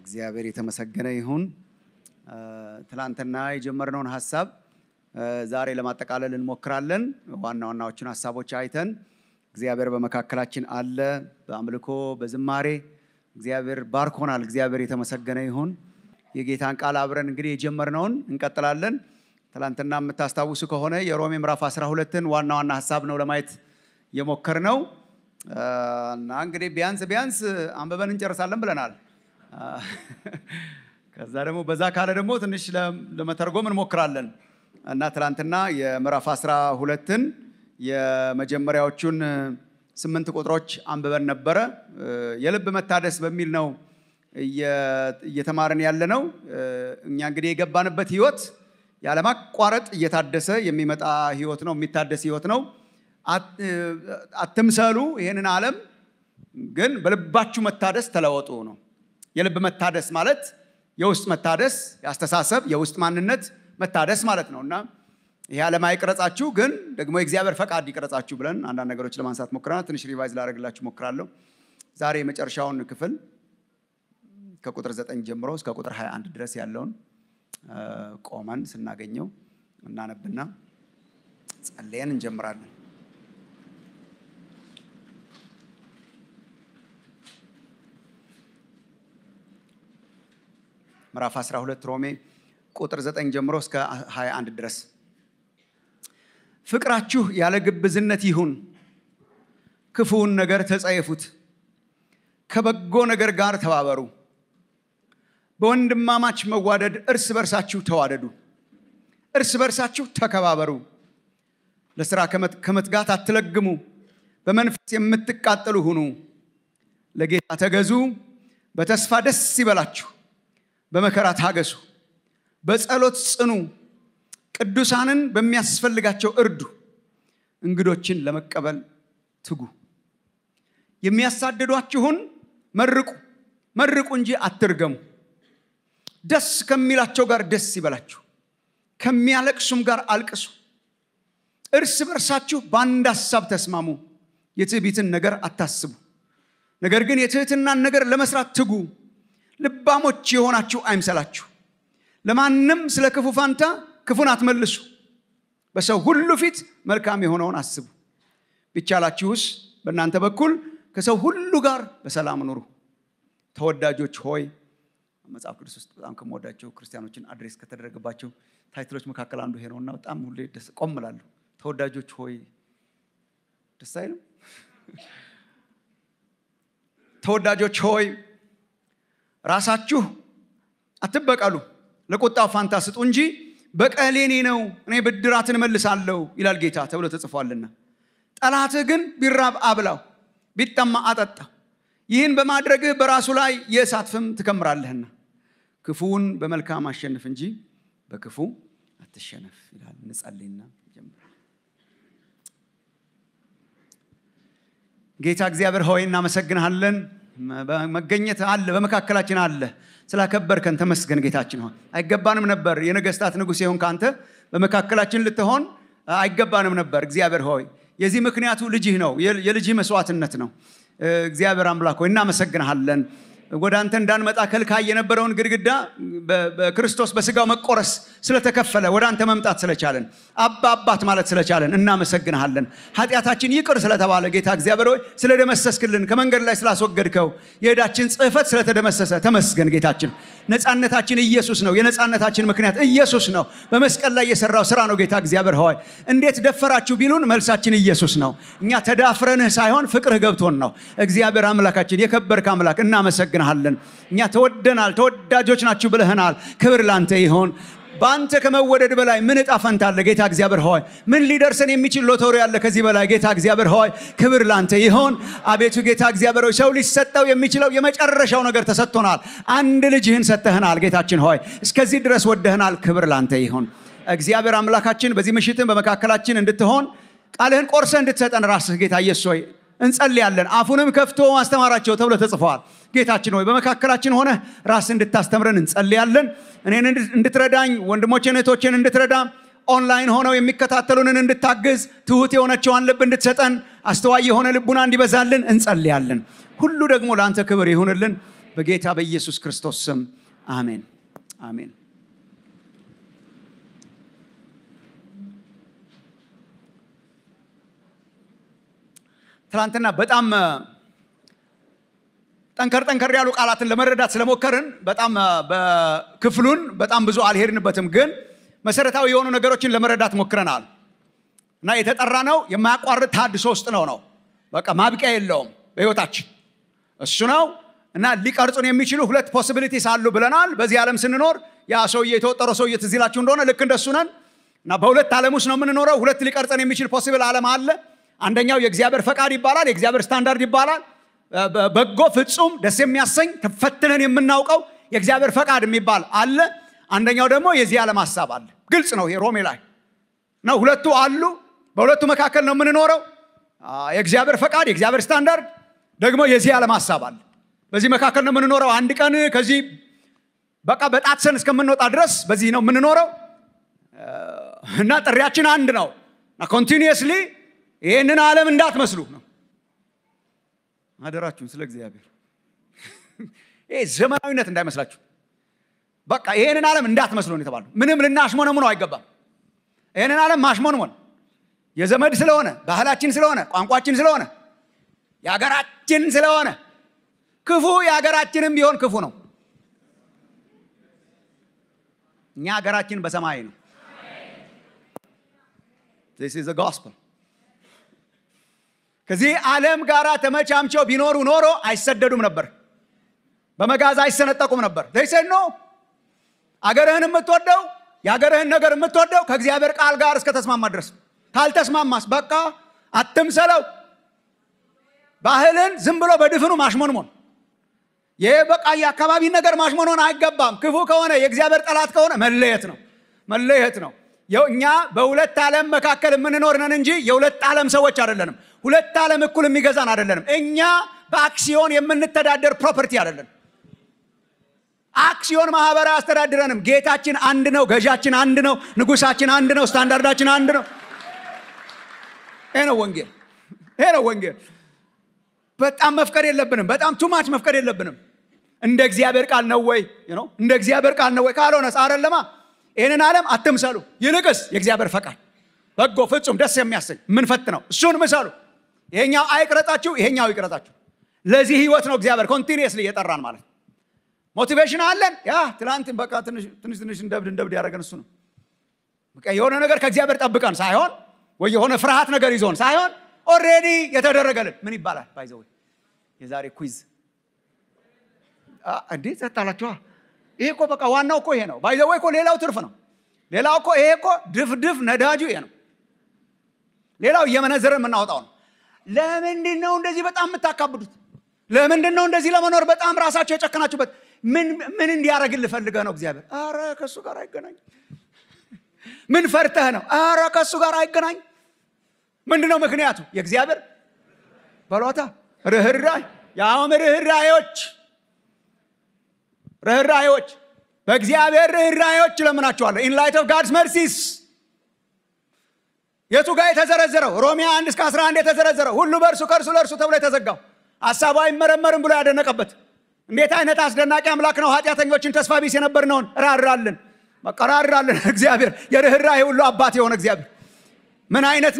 እግዚአብሔር የተመሰገነ ይሁን። ትላንትና የጀመርነውን ሀሳብ ዛሬ ለማጠቃለል እንሞክራለን። ዋና ዋናዎቹን ሀሳቦች አይተን እግዚአብሔር በመካከላችን አለ። በአምልኮ በዝማሬ እግዚአብሔር ባርኮናል። እግዚአብሔር የተመሰገነ ይሁን። የጌታን ቃል አብረን እንግዲህ የጀመርነውን እንቀጥላለን። ትላንትና የምታስታውሱ ከሆነ የሮሜ ምዕራፍ 12ን ዋና ዋና ሀሳብ ነው ለማየት የሞከርነው እና እንግዲህ ቢያንስ ቢያንስ አንብበን እንጨርሳለን ብለናል። ከዛ ደግሞ በዛ ካለ ደግሞ ትንሽ ለመተርጎም እንሞክራለን እና ትላንትና የምዕራፍ አስራ ሁለትን የመጀመሪያዎቹን ስምንት ቁጥሮች አንብበን ነበረ። የልብ መታደስ በሚል ነው እየተማርን ያለ ነው። እኛ እንግዲህ የገባንበት ህይወት ያለማቋረጥ እየታደሰ የሚመጣ ህይወት ነው፣ የሚታደስ ህይወት ነው። አትምሰሉ ይህንን ዓለም ግን በልባችሁ መታደስ ተለወጡ ነው የልብ መታደስ ማለት የውስጥ መታደስ የአስተሳሰብ የውስጥ ማንነት መታደስ ማለት ነው እና ይህ ዓለም አይቅረጻችሁ፣ ግን ደግሞ የእግዚአብሔር ፈቃድ ይቅረጻችሁ ብለን አንዳንድ ነገሮች ለማንሳት ሞክረናል። ትንሽ ሪቫይዝ ላደረግላችሁ ሞክራለሁ። ዛሬ የመጨረሻውን ክፍል ከቁጥር 9 ጀምሮ እስከ ቁጥር 21 ድረስ ያለውን ቆመን ስናገኘው እናነብና ጸልየን እንጀምራለን። ምዕራፍ 12 ሮሜ ቁጥር 9 ጀምሮ እስከ 21 ድረስ ፍቅራችሁ ያለ ግብዝነት ይሁን፣ ክፉውን ነገር ተጸየፉት፣ ከበጎ ነገር ጋር ተባበሩ። በወንድማማች መዋደድ እርስ በርሳችሁ ተዋደዱ፣ እርስ በርሳችሁ ተከባበሩ። ለስራ ከመትጋት አትለግሙ፣ በመንፈስ የምትቃጠሉ ሁኑ። ለጌታ ተገዙ፣ በተስፋ ደስ ይበላችሁ። በመከራ ታገሱ፣ በጸሎት ጽኑ፣ ቅዱሳንን በሚያስፈልጋቸው እርዱ፣ እንግዶችን ለመቀበል ትጉ። የሚያሳድዷችሁን መርቁ፣ መርቁ እንጂ አትርገሙ። ደስ ከሚላቸው ጋር ደስ ይበላችሁ፣ ከሚያለቅሱም ጋር አልቅሱ። እርስ በርሳችሁ በአንድ ሀሳብ ተስማሙ። የትዕቢትን ነገር አታስቡ፣ ነገር ግን የትህትናን ነገር ለመስራት ትጉ። ልባሞች የሆናችሁ አይምሰላችሁ ለማንም ስለ ክፉ ፋንታ ክፉን አትመልሱ በሰው ሁሉ ፊት መልካም የሆነውን አስቡ ቢቻላችሁስ በእናንተ በኩል ከሰው ሁሉ ጋር በሰላም ኑሩ ተወዳጆች ሆይ መጽሐፍ ቅዱስ ውስጥ በጣም ከመወዳቸው ክርስቲያኖችን አድሬስ ከተደረገባቸው ታይትሎች መካከል አንዱ ሄ ነውና በጣም ሁሌ ደስ ቆምላሉ ተወዳጆች ሆይ ደስ አይልም ተወዳጆች ሆይ ራሳችሁ አትበቀሉ፣ ለቁጣ ፋንታ ስጡ እንጂ በቀል የኔ ነው፣ እኔ ብድራትን እመልሳለሁ ይላል ጌታ ተብሎ ተጽፏልና። ጠላትህ ግን ቢራብ አብላው፣ ቢጠማ አጠጣ ይህን በማድረግህ በራሱ ላይ የእሳት ፍም ትከምራለህና ክፉውን በመልካም አሸንፍ እንጂ በክፉ አትሸነፍ ይላል። እንጸልይና ጌታ እግዚአብሔር ሆይ እናመሰግንሃለን። መገኘት አለ፣ በመካከላችን አለ። ስላከበርከን ተመስገን ጌታችን ሆን። አይገባንም ነበር የነገስታት ንጉሥ የሆን ከአንተ በመካከላችን ልትሆን አይገባንም ነበር። እግዚአብሔር ሆይ የዚህ ምክንያቱ ልጅህ ነው፣ የልጅህ መስዋዕትነት ነው። እግዚአብሔር አምላክ ሆይ እናመሰግንሃለን። ወደ አንተ እንዳንመጣ ከልካ የነበረውን ግድግዳ በክርስቶስ በስጋው መቆረስ ስለተከፈለ ወደ አንተ መምጣት ስለቻለን አባ አባት ማለት ስለቻለን እናመሰግንሃለን። ኃጢአታችን ይቅር ስለተባለ ጌታ እግዚአብሔር ሆይ ስለደመሰስክልን፣ ከመንገድ ላይ ስላስወገድከው የሄዳችን ጽህፈት ስለተደመሰሰ ተመስገን ጌታችን። ነፃነታችን ኢየሱስ ነው። የነፃነታችን ምክንያት ኢየሱስ ነው። በመስቀል ላይ የሰራው ስራ ነው ጌታ እግዚአብሔር ሆይ እንዴት ደፈራችሁ ቢሉን መልሳችን ኢየሱስ ነው። እኛ ተዳፍረንህ ሳይሆን ፍቅርህ ገብቶን ነው። እግዚአብሔር አምላካችን የከበርክ አምላክ እናመሰግናለን እኛ ተወደናል፣ ተወዳጆች ናችሁ ብለህናል። ክብር ላንተ ይሆን። በአንተ ከመወደድ በላይ ምን እጣ ፈንታ አለ? ጌታ እግዚአብሔር ሆይ ምን ሊደርሰን የሚችል ሎተሪ አለ ከዚህ በላይ? ጌታ እግዚአብሔር ሆይ ክብር ላንተ ይሆን። አቤቱ ጌታ እግዚአብሔር ሆይ ሰው ሊሰጠው የሚችለው የመጨረሻው ነገር ተሰጥቶናል። አንድ ልጅህን ሰጥተህናል። ጌታችን ሆይ እስከዚህ ድረስ ወደህናል። ክብር ላንተ ይሆን። እግዚአብሔር አምላካችን በዚህ ምሽትን በመካከላችን እንድትሆን ቃልህን ቆርሰ እንድትሰጠን ራስህ ጌታ ኢየሱስ ሆይ እንጸልያለን። አፉንም ከፍቶ ማስተማራቸው ተብሎ ተጽፏል። ጌታችን ሆይ በመካከላችን ሆነ ራስ እንድታስተምረን እንጸልያለን። እኔን እንድትረዳኝ ወንድሞቼን እህቶቼን እንድትረዳ ኦንላይን ሆነው የሚከታተሉንን እንድታግዝ ትሁት የሆነችዋን ልብ እንድትሰጠን አስተዋይ የሆነ ልቡና እንዲበዛልን እንጸልያለን። ሁሉ ደግሞ ለአንተ ክብር ይሁንልን በጌታ በኢየሱስ ክርስቶስ ስም አሜን አሜን። ትላንትና በጣም ጠንከር ጠንከር ያሉ ቃላትን ለመረዳት ስለሞከርን በጣም በክፍሉን በጣም ብዙ አልሄድንበትም፣ ግን መሰረታዊ የሆኑ ነገሮችን ለመረዳት ሞክረናል እና የተጠራ ነው የማያቋርጥ ተሃድሶ ውስጥ ነው ነው በቃ ማብቂያ የለውም በህይወታችን እሱ ነው እና ሊቀርጹን የሚችሉ ሁለት ፖሲቢሊቲስ አሉ ብለናል። በዚህ ዓለም ስንኖር ያ ሰውዬ የተወጠረ ሰውዬ ትዝ ይላችሁ እንደሆነ ልክ እንደሱ ነን እና በሁለት ዓለም ውስጥ ነው የምንኖረው። ሁለት ሊቀርጸን የሚችል ፖሲብል ዓለም አለ። አንደኛው የእግዚአብሔር ፈቃድ ይባላል፣ የእግዚአብሔር ስታንዳርድ ይባላል። በጎ ፍጹም ደስ የሚያሰኝ ተፈትነን የምናውቀው የእግዚአብሔር ፈቃድ የሚባል አለ አንደኛው ደግሞ የዚህ ዓለም ሀሳብ አለ ግልጽ ነው ሮሜ ላይ ነው ሁለቱ አሉ በሁለቱ መካከል ነው የምንኖረው የእግዚአብሔር ፈቃድ የእግዚአብሔር ስታንዳርድ ደግሞ የዚህ ዓለም ሀሳብ አለ በዚህ መካከል ነው የምንኖረው አንድ ቀን ከዚህ በቃ በጣትሰን እስከምንወጣ ድረስ በዚህ ነው የምንኖረው እና ጥሪያችን አንድ ነው ኮንቲኒየስሊ ይህንን ዓለም እንዳትመስሉ ነው አደራችሁን ስለ እግዚአብሔር ይሄ ዘመናዊነት እንዳይመስላችሁ። በቃ ይህንን ዓለም እንዳትመስሉን የተባሉ ምንም ልናሽሞነሙነው አይገባም። ይህንን ዓለም ማሽሞንሞን የዘመድ ስለሆነ ባህላችን ስለሆነ ቋንቋችን ስለሆነ የሀገራችን ስለሆነ ክፉ የሀገራችንም ቢሆን ክፉ ነው። እኛ ሀገራችን በሰማይ ነው። ስ ኢዝ ከዚህ ዓለም ጋር ተመቻምቸው ቢኖሩ ኖሮ አይሰደዱም ነበር፣ በመጋዝ አይሰነጠቁም ነበር። ዘይሰድ ነው አገርህን የምትወደው የአገርህን ነገር የምትወደው ከእግዚአብሔር ቃል ጋር እስከ ተስማማ ድረስ። ካልተስማማስ በቃ አትምሰለው። ባህልን ዝም ብሎ በድፍኑ ማሽሞንሞን ይህ በቃ የአካባቢ ነገር ማሽሞንሆን አይገባም። ክፉ ከሆነ የእግዚአብሔር ጠላት ከሆነ መለየት ነው መለየት ነው። እኛ በሁለት ዓለም መካከል የምንኖርነን ነን እንጂ የሁለት ዓለም ሰዎች አይደለንም። ሁለት ዓለም እኩል የሚገዛን አይደለንም። እኛ በአክሲዮን የምንተዳደር ፕሮፐርቲ አይደለን። አክሲዮን ማህበር አያስተዳድረንም። ጌታችን አንድ ነው፣ ገዣችን አንድ ነው፣ ንጉሳችን አንድ ነው፣ ስታንዳርዳችን አንድ ነው። ይሄ ነው ወንጌል፣ ይሄ ነው ወንጌል። በጣም መፍቀድ የለብንም። በጣም ቱማች መፍቀድ የለብንም። እንደ እግዚአብሔር ቃል ነው ወይ? እንደ እግዚአብሔር ቃል ነው ወይ? ካልሆነስ አረለማ ይህንን ዓለም አትምሰሉ፣ ይልቅስ የእግዚአብሔር ፈቃድ በጎ፣ ፍጹም፣ ደስ የሚያሰኝ ምን ነው? እሱን ምሰሉ። ይሄኛው አይቅረጣችሁ፣ ይሄኛው ይቅረጣችሁ። ለዚህ ህይወት ነው እግዚአብሔር ኮንቲኒየስሊ እየጠራን ማለት ነው። ሞቲቬሽን አለን። ያ ትላንት በቃ ትንሽ ትንሽ እንደብድ እንደብድ ያደረገን እሱ ነው። የሆነ ነገር ከእግዚአብሔር ጠብቀን ሳይሆን ወይ የሆነ ፍርሃት ነገር ይዞን ሳይሆን ኦልሬዲ የተደረገልን ምን ይባላል? ባይዘወይ የዛሬ ኩዝ እንዴ ጸጥ አላችኋ ይሄ እኮ በቃ ዋናው እኮ ይሄ ነው። ባይዘወ እኮ ሌላው ትርፍ ነው። ሌላው እኮ ይሄ እኮ ድፍድፍ ነዳጁ ይሄ ነው። ሌላው እየመነዘረ የምናወጣው ነው። ለምንድን ነው እንደዚህ በጣም የምታካብዱት? ለምንድን ነው እንደዚህ ለመኖር በጣም ራሳቸው የጨከናችሁበት? ምን እንዲያደርግ ልፈልገህ ነው እግዚአብሔር? አረ ከእሱ ጋር አይገናኝ። ምን ፈርተህ ነው? አረ ከእሱ ጋር አይገናኝ። ምንድን ነው ምክንያቱ? የእግዚአብሔር በሎታ ርኅራይ ያውም ርኅራዮች ርኅራኄዎች በእግዚአብሔር ርኅራኄዎች እለምናችኋለሁ። ኢን ላይት ኦፍ ጋድስ መርሲስ የቱ ጋር የተዘረዘረው? ሮሚያ አንድ እስከ 11 የተዘረዘረው ሁሉ በእርሱ ከእርሱ ለእርሱ ተብሎ የተዘጋው ሀሳቡ አይመረመርም ብሎ ያደነቀበት እንዴት አይነት አስደናቂ አምላክ ነው! ኃጢአተኞችን ተስፋ ቢስ የነበርነውን ራራልን፣ በቃ ራራልን። እግዚአብሔር የርኅራኄ ሁሉ አባት የሆነ እግዚአብሔር ምን አይነት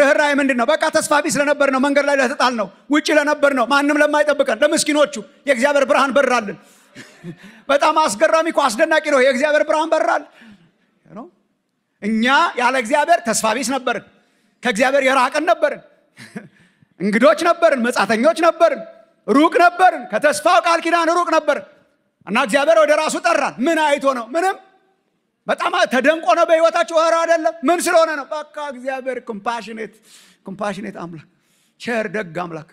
ርኅራኄ ምንድን ነው? በቃ ተስፋ ቢስ ለነበር ነው፣ መንገድ ላይ ለተጣል ነው፣ ውጭ ለነበር ነው፣ ማንም ለማይጠብቀን ለምስኪኖቹ የእግዚአብሔር ብርሃን በራልን። በጣም አስገራሚ እኮ አስደናቂ ነው። የእግዚአብሔር ብርሃን በራል። እኛ ያለ እግዚአብሔር ተስፋ ቢስ ነበርን፣ ከእግዚአብሔር የራቀን ነበርን፣ እንግዶች ነበርን፣ መጻተኞች ነበርን፣ ሩቅ ነበርን፣ ከተስፋው ቃል ኪዳን ሩቅ ነበርን እና እግዚአብሔር ወደ ራሱ ጠራን። ምን አይቶ ነው? ምንም በጣም ተደንቆ ነው በህይወታቸው? ወራ አይደለም። ምን ስለሆነ ነው? በቃ እግዚአብሔር ኮምፓሽኔት ኮምፓሽኔት አምላክ፣ ቸር ደግ አምላክ፣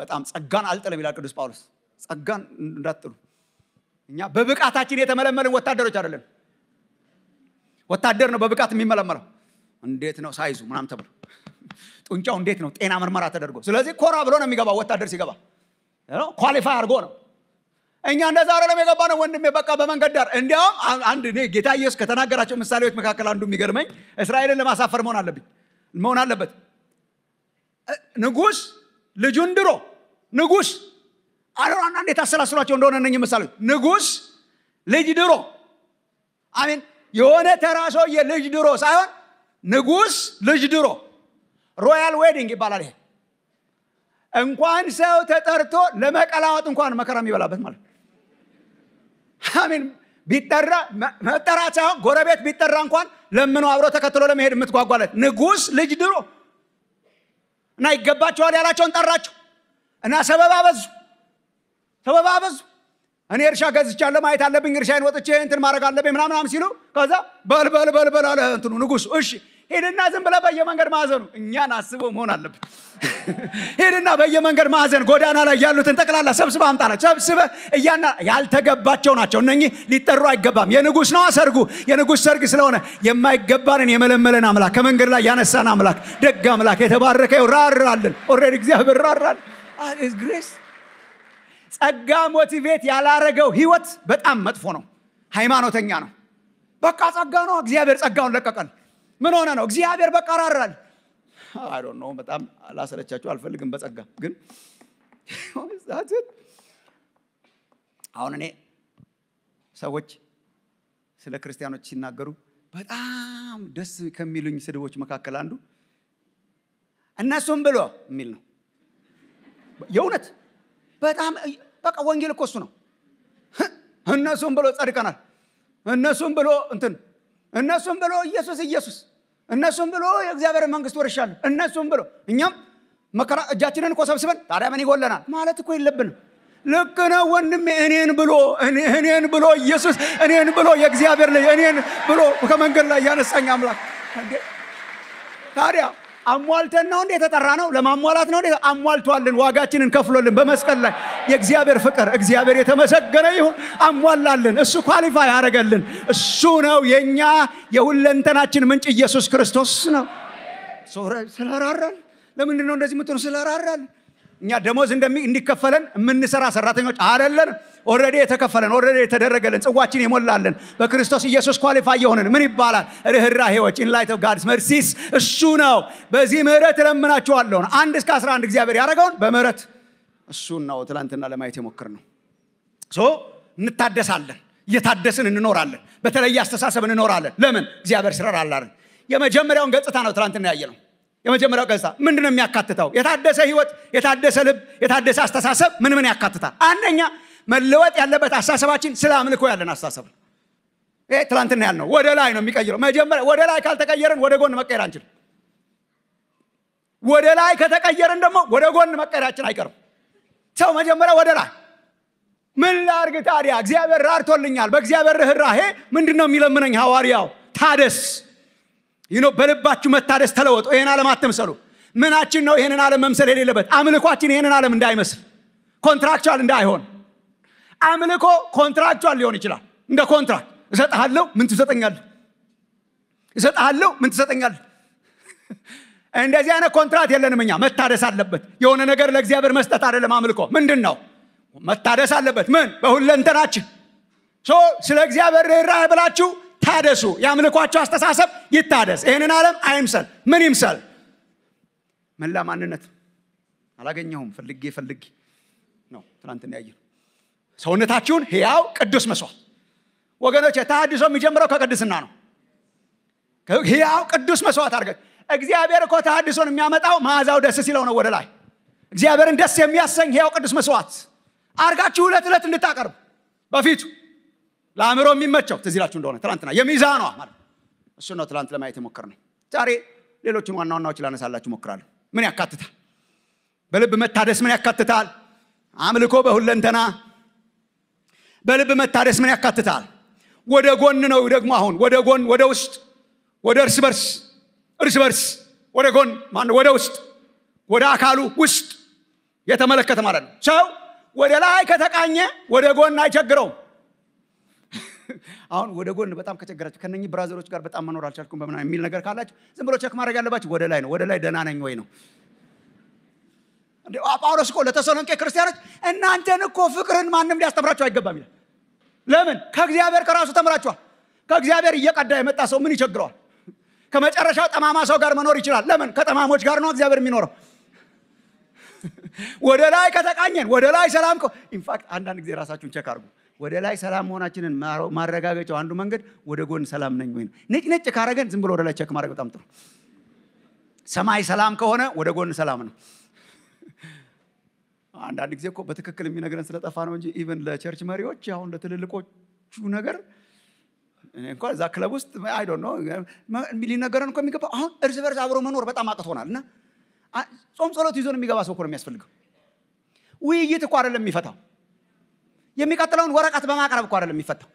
በጣም ጸጋን አልጥልም ይላል ቅዱስ ጳውሎስ። ጸጋን እንዳትሉ። እኛ በብቃታችን የተመለመልን ወታደሮች አይደለም። ወታደር ነው በብቃት የሚመለመለው። እንዴት ነው ሳይዙ ምናም ተብሎ ጡንቻው እንዴት ነው ጤና ምርመራ ተደርጎ። ስለዚህ ኮራ ብሎ ነው የሚገባ ወታደር ሲገባ ኳሊፋይ አድርጎ ነው። እኛ እንደዛ አይደለም የገባ ነው ወንድሜ፣ በቃ በመንገድ ዳር። እንዲያውም አንድ ጌታ ኢየሱስ ከተናገራቸው ምሳሌዎች መካከል አንዱ የሚገርመኝ እስራኤልን ለማሳፈር መሆን አለብኝ መሆን አለበት። ንጉስ ልጁን ድሮ ንጉስ አሁን አንዳንድ የታሰላስሏቸው እንደሆነ ነኝ ምሳሌዎች ንጉስ ልጅ ድሮ አሜን የሆነ ተራ ሰውዬ ልጅ ድሮ ሳይሆን ንጉስ ልጅ ድሮ ሮያል ዌዲንግ ይባላል ይሄ እንኳን ሰው ተጠርቶ ለመቀላወጥ እንኳን መከራ የሚበላበት ማለት አሜን ቢጠራ መጠራት ሳይሆን ጎረቤት ቢጠራ እንኳን ለምኖ አብሮ ተከትሎ ለመሄድ የምትጓጓለት ንጉስ ልጅ ድሮ እና ይገባቸዋል ያላቸውን ጠራቸው እና ሰበብ አበዙ ተበባበዙ። እኔ እርሻ ገዝቻለሁ ማየት አለብኝ፣ እርሻዬን ወጥቼ እንትን ማድረግ አለብኝ ምናምናም ሲሉ ከዛ በልበል በልበል አለ እንትኑ ንጉሱ። እሺ ሄድና ዝም ብለህ በየመንገድ ማዕዘኑ እኛን አስበው መሆን አለብን። ሄድና በየመንገድ ማዕዘን ጎዳና ላይ ያሉትን ጠቅላላ ሰብስበ አምጣላቸው። ሰብስበ እያና ያልተገባቸው ናቸው እነኚህ ሊጠሩ አይገባም። የንጉሥ ነዋ ሰርጉ፣ የንጉሥ ሰርግ ስለሆነ የማይገባንን የመለመለን አምላክ፣ ከመንገድ ላይ ያነሳን አምላክ፣ ደግ አምላክ የተባረከ ራራልን። ኦልሬዲ እግዚአብሔር ራራል ግሬስ ah, ጸጋ ሞቲቬት ያላረገው ህይወት በጣም መጥፎ ነው ሃይማኖተኛ ነው በቃ ጸጋ ነው እግዚአብሔር ጸጋውን ለቀቀን ምን ሆነ ነው እግዚአብሔር በቃ ራራል ነው በጣም አላሰለቻችሁ? አልፈልግም በጸጋ ግን አሁን እኔ ሰዎች ስለ ክርስቲያኖች ሲናገሩ በጣም ደስ ከሚሉኝ ስድቦች መካከል አንዱ እነሱም ብሎ የሚል ነው የእውነት በጣም በቃ ወንጌል እኮ እሱ ነው። እነሱም ብሎ ጸድቀናል። እነሱም ብሎ እንትን እነሱም ብሎ ኢየሱስ ኢየሱስ እነሱም ብሎ የእግዚአብሔር መንግስት ወርሻለሁ እነሱም ብሎ እኛም መከራ እጃችንን እኮ ሰብስበን ታዲያ ምን ይጎለናል ማለት እኮ የለብንም። ልክ ነው ወንድሜ። እኔን ብሎ እኔን ብሎ ኢየሱስ እኔን ብሎ የእግዚአብሔር ልጅ እኔን ብሎ ከመንገድ ላይ ያነሳኝ አምላክ ታዲያ አሟልተን ነው እንዴ የተጠራ ነው? ለማሟላት ነው እንዴ? አሟልቷልን፣ ዋጋችንን ከፍሎልን በመስቀል ላይ የእግዚአብሔር ፍቅር፣ እግዚአብሔር የተመሰገነ ይሁን፣ አሟላልን። እሱ ኳሊፋይ አረገልን። እሱ ነው። የእኛ የሁለንተናችን ምንጭ ኢየሱስ ክርስቶስ ነው። ስለራራል። ለምንድን ነው እንደዚህ ምትሆኑ? ስለራራል። እኛ ደሞዝ እንዲከፈለን የምንሰራ ሰራተኞች አይደለን። ኦልሬዲ የተከፈለን ኦልሬዲ የተደረገልን ጽዋችን የሞላልን በክርስቶስ ኢየሱስ ኳሊፋይ የሆንን ምን ይባላል? ርኅራሄዎች ኢንላይት ኦፍ ጋድስ መርሲስ እሱ ነው። በዚህ ምህረት እለምናችኋለሁ። አንድ እስከ 11 እግዚአብሔር ያደረገውን በምህረት እሱን ነው ትላንትና ለማየት የሞክር ነው። ሶ እንታደሳለን፣ እየታደስን እንኖራለን፣ በተለየ አስተሳሰብ እንኖራለን። ለምን እግዚአብሔር ስረራላርን የመጀመሪያውን ገጽታ ነው ትላንትና ያየ ነው። የመጀመሪያው ገጽታ ምንድን ነው የሚያካትተው? የታደሰ ህይወት፣ የታደሰ ልብ፣ የታደሰ አስተሳሰብ ምን ምን ያካትታል? አንደኛ መለወጥ ያለበት አሳሰባችን ስለ አምልኮ ያለን አሳሰብ ይሄ ትላንትና ያልነው ወደ ላይ ነው የሚቀይረው። መጀመሪያ ወደ ላይ ካልተቀየርን ወደ ጎን መቀየር አንችልም። ወደ ላይ ከተቀየርን ደግሞ ወደ ጎን መቀየራችን አይቀርም። ሰው መጀመሪያ ወደ ላይ ምን ላርግ ታዲያ? እግዚአብሔር ራርቶልኛል። በእግዚአብሔር ርኅራሄ ምንድን ነው የሚለምነኝ? ሐዋርያው ታደስ ይኖ በልባችሁ መታደስ ተለወጡ። ይህን ዓለም አትምሰሉ። ምናችን ነው ይህንን ዓለም መምሰል የሌለበት? አምልኳችን ይህንን ዓለም እንዳይመስል ኮንትራክቹዋል እንዳይሆን አምልኮ ኮንትራክቹዋል ሊሆን ይችላል። እንደ ኮንትራክት እሰጥሃለሁ፣ ምን ትሰጠኛል? እሰጥሃለሁ፣ ምን ትሰጠኛል? እንደዚህ አይነት ኮንትራት የለንም እኛ። መታደስ አለበት። የሆነ ነገር ለእግዚአብሔር መስጠት አይደለም አምልኮ። ምንድን ነው? መታደስ አለበት። ምን? በሁለንተናችን ስለ እግዚአብሔር ርኅራኄ ብላችሁ ታደሱ። የአምልኳቸው አስተሳሰብ ይታደስ። ይህንን ዓለም አይምሰል። ምን ይምሰል? መላ ማንነት አላገኘሁም። ፈልጌ ፈልጌ ነው ትናንትና ያየነው ሰውነታችሁን ሕያው ቅዱስ መስዋዕት ወገኖች ተሃድሶ የሚጀምረው ከቅድስና ነው ሕያው ቅዱስ መስዋዕት አድርገ እግዚአብሔር እኮ ተሃድሶን የሚያመጣው መዓዛው ደስ ሲለው ነው ወደ ላይ እግዚአብሔርን ደስ የሚያሰኝ ሕያው ቅዱስ መስዋዕት አርጋችሁ ዕለት ዕለት እንድታቀርቡ በፊቱ ለአእምሮ የሚመቸው ትዝ ይላችሁ እንደሆነ ትላንትና የሚዛኗ ማለት እሱ ነው ትላንት ለማየት የሞክር ዛሬ ሌሎችን ዋና ዋናዎች ላነሳላችሁ ሞክራለሁ ምን ያካትታል በልብ መታደስ ምን ያካትታል አምልኮ በሁለንተና በልብ መታደስ ምን ያካትታል? ወደ ጎን ነው ደግሞ አሁን ወደ ጎን፣ ወደ ውስጥ፣ ወደ እርስ በርስ እርስ በርስ ወደ ጎን ማነው? ወደ ውስጥ፣ ወደ አካሉ ውስጥ የተመለከተ ማለት ነው። ሰው ወደ ላይ ከተቃኘ ወደ ጎን አይቸግረውም። አሁን ወደ ጎን በጣም ከቸገራችሁ ከነኚህ ብራዘሮች ጋር በጣም መኖር አልቻልኩም በምና የሚል ነገር ካላችሁ ዝም ብሎ ቸክ ማድረግ ያለባችሁ ወደ ላይ ነው። ወደ ላይ ደህና ነኝ ወይ ነው ጳውሎስ እኮ ለተሰሎንቄ ክርስቲያኖች እናንተን እኮ ፍቅርን ማንም ሊያስተምራችሁ አይገባም ይላል። ለምን? ከእግዚአብሔር ከራሱ ተምራችኋል። ከእግዚአብሔር እየቀዳ የመጣ ሰው ምን ይቸግረዋል? ከመጨረሻው ጠማማ ሰው ጋር መኖር ይችላል። ለምን? ከጠማሞች ጋር ነው እግዚአብሔር የሚኖረው። ወደ ላይ ከተቃኘን ወደ ላይ ሰላም። ኢንፋክት አንዳንድ ጊዜ ራሳችሁን ቸክ አድርጉ። ወደ ላይ ሰላም መሆናችንን ማረጋገጫው አንዱ መንገድ ወደ ጎን ሰላም ነኝ ወይ ነጭ ነጭ ካረገን ዝም ብሎ ወደ ላይ ቸክ ማድረግ በጣም ጥሩ። ሰማይ ሰላም ከሆነ ወደ ጎን ሰላም ነው። አንዳንድ ጊዜ እኮ በትክክል የሚነግረን ስለጠፋ ነው እንጂ ኢቨን ለቸርች መሪዎች አሁን ለትልልቆቹ ነገር እንኳ እዛ ክለብ ውስጥ አይዶ ነው ሊነገረን እኮ የሚገባው አሁን እርስ በርስ አብሮ መኖር በጣም አቅቶናል እና ጾም ጸሎት ይዞን የሚገባ ሰው እኮ ነው የሚያስፈልገው። ውይይት እኮ አይደለም የሚፈታው። የሚቀጥለውን ወረቀት በማቅረብ እኮ አይደለም የሚፈታው።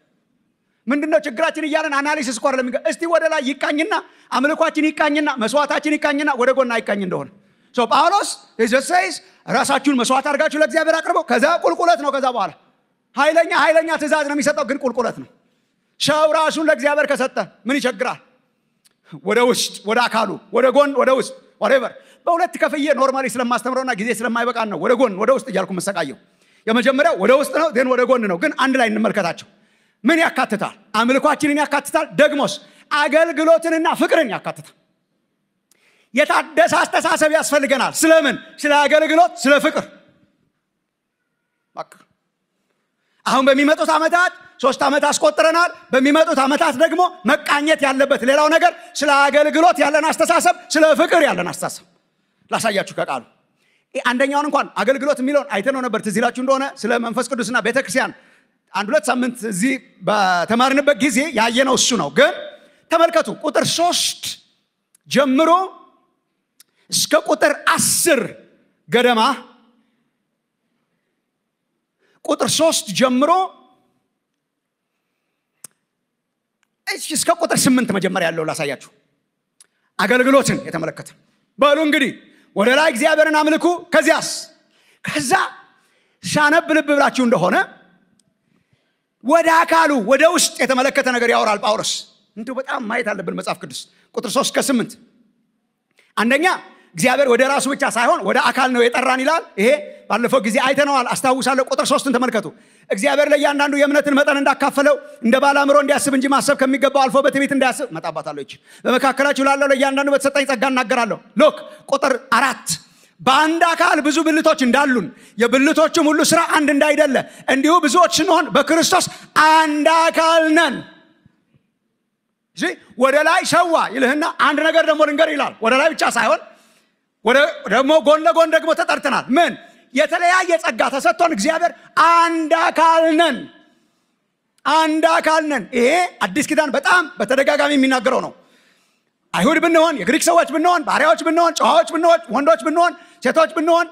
ምንድነው ችግራችን እያለን አናሊሲስ እኮ አይደለም። እስቲ ወደ ላይ ይቃኝና አምልኳችን ይቃኝና መስዋዕታችን ይቃኝና ወደ ጎና ይቃኝ እንደሆነ ጳውሎስ ዘሰይስ ራሳችሁን መስዋዕት አድርጋችሁ ለእግዚአብሔር አቅርበው። ከዛ ቁልቁለት ነው። ከዛ በኋላ ኃይለኛ ኃይለኛ ትእዛዝ ነው የሚሰጠው፣ ግን ቁልቁለት ነው። ሰው ራሱን ለእግዚአብሔር ከሰጠ ምን ይቸግራል? ወደ ውስጥ ወደ አካሉ፣ ወደ ጎን፣ ወደ ውስጥ ወሬቨር በሁለት ከፍዬ ኖርማሊ ስለማስተምረውና ጊዜ ስለማይበቃን ነው ወደ ጎን ወደ ውስጥ እያልኩ መሰቃየው። የመጀመሪያው ወደ ውስጥ ነው፣ ዜን ወደ ጎን ነው። ግን አንድ ላይ እንመልከታቸው። ምን ያካትታል? አምልኳችንን ያካትታል። ደግሞስ አገልግሎትንና ፍቅርን ያካትታል። የታደሰ አስተሳሰብ ያስፈልገናል። ስለምን? ስለ አገልግሎት፣ ስለ ፍቅር። አሁን በሚመጡት ዓመታት ሶስት ዓመት አስቆጥረናል። በሚመጡት ዓመታት ደግሞ መቃኘት ያለበት ሌላው ነገር ስለ አገልግሎት ያለን አስተሳሰብ፣ ስለ ፍቅር ያለን አስተሳሰብ ላሳያችሁ ከቃሉ አንደኛውን እንኳን አገልግሎት የሚለውን አይተነው ነበር። ትዝ ይላችሁ እንደሆነ ስለ መንፈስ ቅዱስና ቤተክርስቲያን አንድ ሁለት ሳምንት እዚህ በተማርንበት ጊዜ ያየነው እሱ ነው። ግን ተመልከቱ ቁጥር ሶስት ጀምሮ እስከ ቁጥር አስር ገደማ ቁጥር ሶስት ጀምሮ እስከ ቁጥር ስምንት መጀመሪያ ያለው ላሳያችሁ አገልግሎትን የተመለከተ በሉ እንግዲህ ወደ ላይ እግዚአብሔርን አምልኩ ከዚያስ ከዛ ሳነብ ልብ ብላችሁ እንደሆነ ወደ አካሉ ወደ ውስጥ የተመለከተ ነገር ያወራል ጳውሎስ እንዲሁ በጣም ማየት አለብን መጽሐፍ ቅዱስ ቁጥር ሶስት ከስምንት አንደኛ እግዚአብሔር ወደ ራሱ ብቻ ሳይሆን ወደ አካል ነው የጠራን ይላል ይሄ ባለፈው ጊዜ አይተነዋል አስታውሳለሁ ቁጥር ሶስትን ተመልከቱ እግዚአብሔር ለእያንዳንዱ የእምነትን መጠን እንዳካፈለው እንደ ባላምሮ እንዲያስብ እንጂ ማሰብ ከሚገባው አልፎ በትዕቢት እንዳያስብ መጣባታለሁ ይች በመካከላችሁ ላለው ለእያንዳንዱ በተሰጠኝ ጸጋ እናገራለሁ ሎክ ቁጥር አራት በአንድ አካል ብዙ ብልቶች እንዳሉን የብልቶቹም ሁሉ ስራ አንድ እንዳይደለ እንዲሁ ብዙዎች ስንሆን በክርስቶስ አንድ አካል ነን ወደ ላይ ሰዋ ይልህና አንድ ነገር ደግሞ ልንገር ይላል ወደ ላይ ብቻ ሳይሆን ደግሞ ጎን ለጎን ደግሞ ተጠርተናል። ምን የተለያየ ጸጋ ተሰጥቶን እግዚአብሔር አንድ አካል ነን፣ አንድ አካል ነን። ይሄ አዲስ ኪዳን በጣም በተደጋጋሚ የሚናገረው ነው። አይሁድ ብንሆን፣ የግሪክ ሰዎች ብንሆን፣ ባሪያዎች ብንሆን፣ ጨዋዎች ብንሆን፣ ወንዶች ብንሆን፣ ሴቶች ብንሆን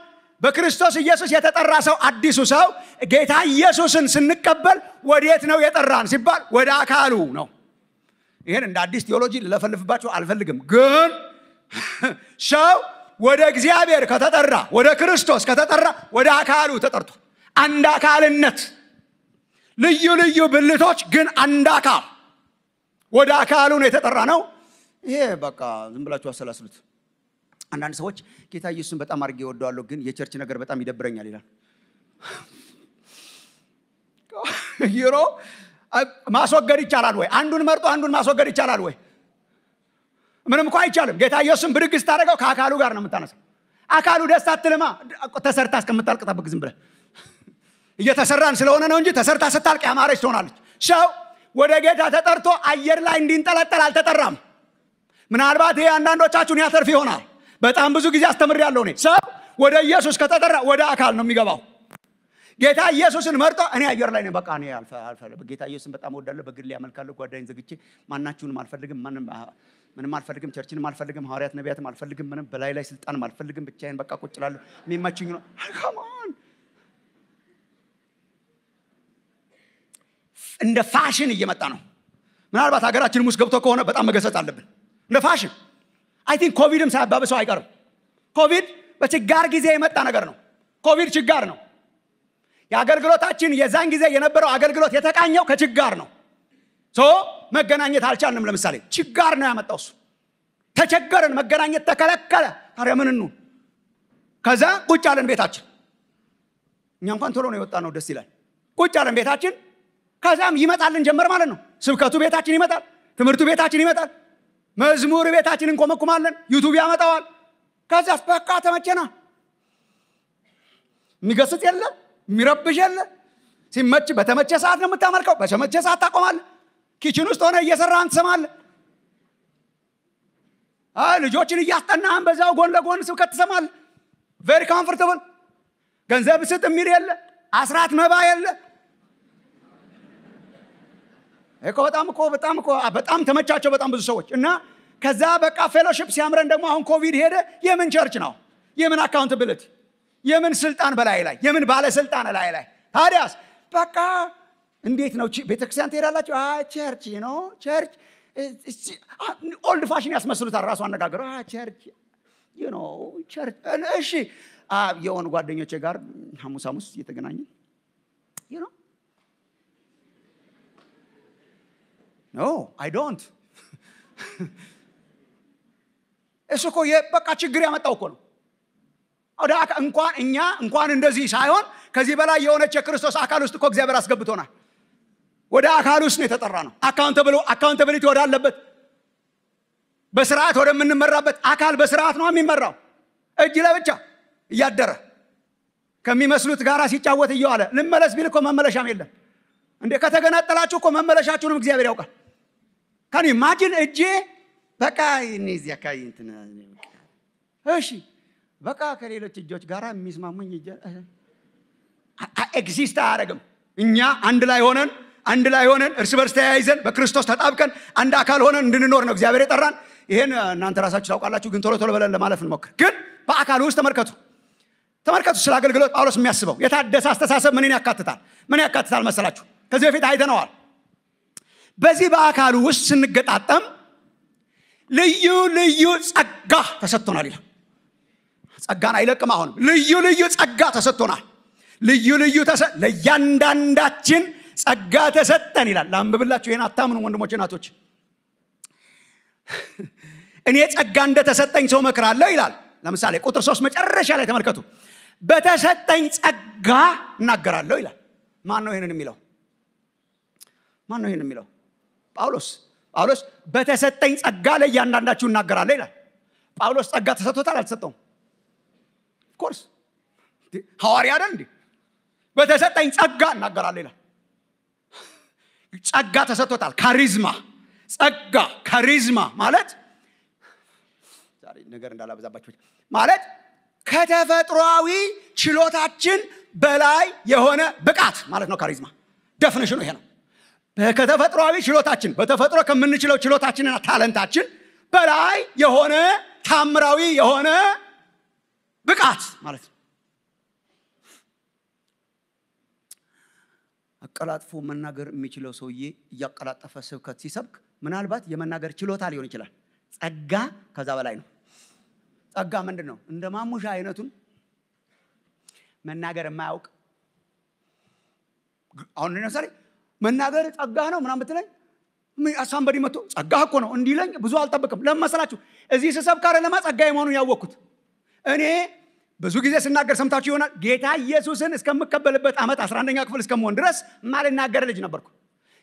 በክርስቶስ ኢየሱስ የተጠራ ሰው አዲሱ ሰው ጌታ ኢየሱስን ስንቀበል ወዴት ነው የጠራን ሲባል ወደ አካሉ ነው። ይህን እንደ አዲስ ቴዎሎጂ ልለፈልፍባቸው አልፈልግም፣ ግን ሰው ወደ እግዚአብሔር ከተጠራ ወደ ክርስቶስ ከተጠራ ወደ አካሉ ተጠርቶ አንድ አካልነት ልዩ ልዩ ብልቶች ግን አንድ አካል ወደ አካሉ ነው የተጠራ ነው። ይሄ በቃ ዝም ብላችሁ አሰላስሉት። አንዳንድ ሰዎች ጌታ ኢየሱስን በጣም አድርጌ እወደዋለሁ፣ ግን የቸርች ነገር በጣም ይደብረኛል ይላል። ይሮ ማስወገድ ይቻላል ወይ? አንዱን መርጦ አንዱን ማስወገድ ይቻላል ወይ? ምንም እኳ አይቻልም። ጌታ ኢየሱስን ብድግ ስታደረገው ከአካሉ ጋር ነው የምታነሳው። አካሉ ደስ አትልማ። ተሰርታ እስከምታልቅ ጠብቅ ዝም ብለ እየተሰራን ስለሆነ ነው እንጂ ተሰርታ ስታልቅ ያማረች ትሆናለች። ሰው ወደ ጌታ ተጠርቶ አየር ላይ እንዲንጠለጠል አልተጠራም። ምናልባት ይሄ አንዳንዶቻችሁን ያተርፍ ይሆናል። በጣም ብዙ ጊዜ አስተምር ያለው እኔ። ሰው ወደ ኢየሱስ ከተጠራ ወደ አካል ነው የሚገባው። ጌታ ኢየሱስን መርጦ እኔ አየር ላይ ነኝ፣ በቃ እኔ አልፈ ጌታ ኢየሱስን በጣም ወዳለሁ በግሌ ያመልካለሁ፣ ጓዳኝ ዘግቼ ማናችሁንም አልፈልግም፣ ማንም ምንም አልፈልግም፣ ቸርችንም አልፈልግም፣ ሐዋርያት ነቢያትም አልፈልግም፣ ምንም በላይ ላይ ስልጣንም አልፈልግም፣ ብቻዬን በቃ ቁጭ እላለሁ፣ የሚመችኝ ነው። አልካማን እንደ ፋሽን እየመጣ ነው። ምናልባት ሀገራችንም ውስጥ ገብቶ ከሆነ በጣም መገሰጽ አለብን። እንደ ፋሽን አይ ቲንክ ኮቪድም ሳያባብሰው አይቀርም። ኮቪድ በችጋር ጊዜ የመጣ ነገር ነው። ኮቪድ ችጋር ነው። የአገልግሎታችን የዛን ጊዜ የነበረው አገልግሎት የተቃኘው ከችጋር ነው። መገናኘት አልቻልንም። ለምሳሌ ችጋር ነው ያመጣው እሱ። ተቸገርን፣ መገናኘት ተከለከለ። ታዲያ ምን እንሁን? ከዛ ቁጭ አለን ቤታችን። እኛ እንኳን ቶሎ ነው የወጣ ነው፣ ደስ ይላል። ቁጭ አለን ቤታችን። ከዛም ይመጣልን ጀመር ማለት ነው። ስብከቱ ቤታችን ይመጣል፣ ትምህርቱ ቤታችን ይመጣል፣ መዝሙር ቤታችን እንኮመኩማለን፣ ዩቱብ ያመጣዋል። ከዛ በቃ ተመቸና። የሚገስጽ የለ፣ የሚረብሽ የለ። ሲመች በተመቸ ሰዓት ነው የምታመልከው፣ በተመቸ ሰዓት ታቆማለህ። ኪችን ውስጥ ሆነ እየሰራህን ትሰማለህ። ልጆችን እያስጠናህን በዛው ጎን ለጎን ስብከት ትሰማለህ። ቬሪ ኮምፎርታብል። ገንዘብ ስጥ የሚል የለ፣ አስራት መባ የለ። እኮ በጣም እኮ በጣም እኮ በጣም ተመቻቸው በጣም ብዙ ሰዎች እና ከዛ በቃ ፌሎሽፕ ሲያምረን ደግሞ አሁን ኮቪድ ሄደ። የምን ቸርች ነው? የምን አካውንታብሊቲ? የምን ስልጣን በላይ ላይ? የምን ባለስልጣን ላይ ላይ? ታዲያስ በቃ እንዴት ነው ቤተክርስቲያን ትሄዳላችሁ? ቸርች ነው ቸርች። ኦልድ ፋሽን ያስመስሉታል ራሱ አነጋገሩ ቸርች ነው ቸርች። እሺ የሆኑ ጓደኞቼ ጋር ሐሙስ ሐሙስ እየተገናኘን ነው ኖ አይ ዶንት እሱ እኮ በቃ ችግር ያመጣው እኮ ነው። እንኳን እኛ እንኳን እንደዚህ ሳይሆን ከዚህ በላይ የሆነች የክርስቶስ አካል ውስጥ እኮ እግዚአብሔር አስገብቶናል። ወደ አካል ውስጥ ነው የተጠራ ነው። አካውንተብሊቲ ወዳለበት በስርዓት ወደምንመራበት አካል በስርዓት ነው የሚመራው። እጅ ለብቻ እያደረ ከሚመስሉት ጋር ሲጫወት እየዋለ ልመለስ ቢል እኮ መመለሻም የለም እንዴ! ከተገናጠላችሁ እኮ መመለሻችሁንም እግዚአብሔር ያውቃል። ከኔ ማጅን እጄ በቃ እዚህ አካባቢ እንትን እሺ፣ በቃ ከሌሎች እጆች ጋር የሚስማሙኝ ኤግዚስት አያደርግም። እኛ አንድ ላይ ሆነን አንድ ላይ ሆነን እርስ በርስ ተያይዘን በክርስቶስ ተጣብቀን አንድ አካል ሆነን እንድንኖር ነው እግዚአብሔር የጠራን። ይሄን እናንተ ራሳችሁ ታውቃላችሁ፣ ግን ቶሎ ቶሎ ብለን ለማለፍ እንሞክር። ግን በአካል ውስጥ ተመልከቱ ተመልከቱ፣ ስለ አገልግሎት ጳውሎስ የሚያስበው የታደሰ አስተሳሰብ ምንን ያካትታል? ምን ያካትታል መሰላችሁ? ከዚህ በፊት አይተነዋል። በዚህ በአካሉ ውስጥ ስንገጣጠም ልዩ ልዩ ጸጋ ተሰጥቶናል ይላል። ጸጋን አይለቅም። አሁንም ልዩ ልዩ ጸጋ ተሰጥቶናል። ልዩ ልዩ ለእያንዳንዳችን ጸጋ ተሰጠን ይላል። ለአንብብላችሁ ይህን አታምኑ ወንድሞች ናቶች እኔ ጸጋ እንደተሰጠኝ ሰው መክራለሁ ይላል። ለምሳሌ ቁጥር ሶስት መጨረሻ ላይ ተመልከቱ። በተሰጠኝ ጸጋ እናገራለሁ ይላል። ማን ነው ይህንን የሚለው? ማን ነው ይህን የሚለው? ጳውሎስ። ጳውሎስ በተሰጠኝ ጸጋ ላይ እያንዳንዳችሁ እናገራለሁ ይላል። ጳውሎስ ጸጋ ተሰጥቶታል አልተሰጠውም? ኮርስ ሐዋርያ አይደል እንዲ በተሰጠኝ ጸጋ እናገራለሁ ይላል። ጸጋ ተሰጥቶታል። ካሪዝማ ጸጋ ካሪዝማ ማለት ዛሬ ነገር እንዳላበዛባቸው ማለት ከተፈጥሯዊ ችሎታችን በላይ የሆነ ብቃት ማለት ነው። ካሪዝማ ደፍነሽኑ ይሄ ነው። ከተፈጥሯዊ ችሎታችን በተፈጥሮ ከምንችለው ችሎታችንና ታለንታችን በላይ የሆነ ታምራዊ የሆነ ብቃት ማለት ነው። አቀላጥፎ መናገር የሚችለው ሰውዬ እያቀላጠፈ ስብከት ሲሰብክ ምናልባት የመናገር ችሎታ ሊሆን ይችላል። ጸጋ ከዛ በላይ ነው። ጸጋ ምንድን ነው? እንደ ማሙሻ አይነቱን መናገር የማያውቅ አሁን ለምሳሌ መናገር ጸጋ ነው ምናምን ብትለኝ ሳምበዲ መጥቶ ጸጋ እኮ ነው እንዲለኝ ብዙ አልጠብቅም። ለምን መሰላችሁ? እዚህ ስሰብክ አይደለማ ጸጋ የመሆኑን ያወቅኩት እኔ ብዙ ጊዜ ስናገር ሰምታችሁ ይሆናል። ጌታ ኢየሱስን እስከምቀበልበት ዓመት 11ኛ ክፍል እስከመሆን ድረስ ማልናገር ልጅ ነበርኩ።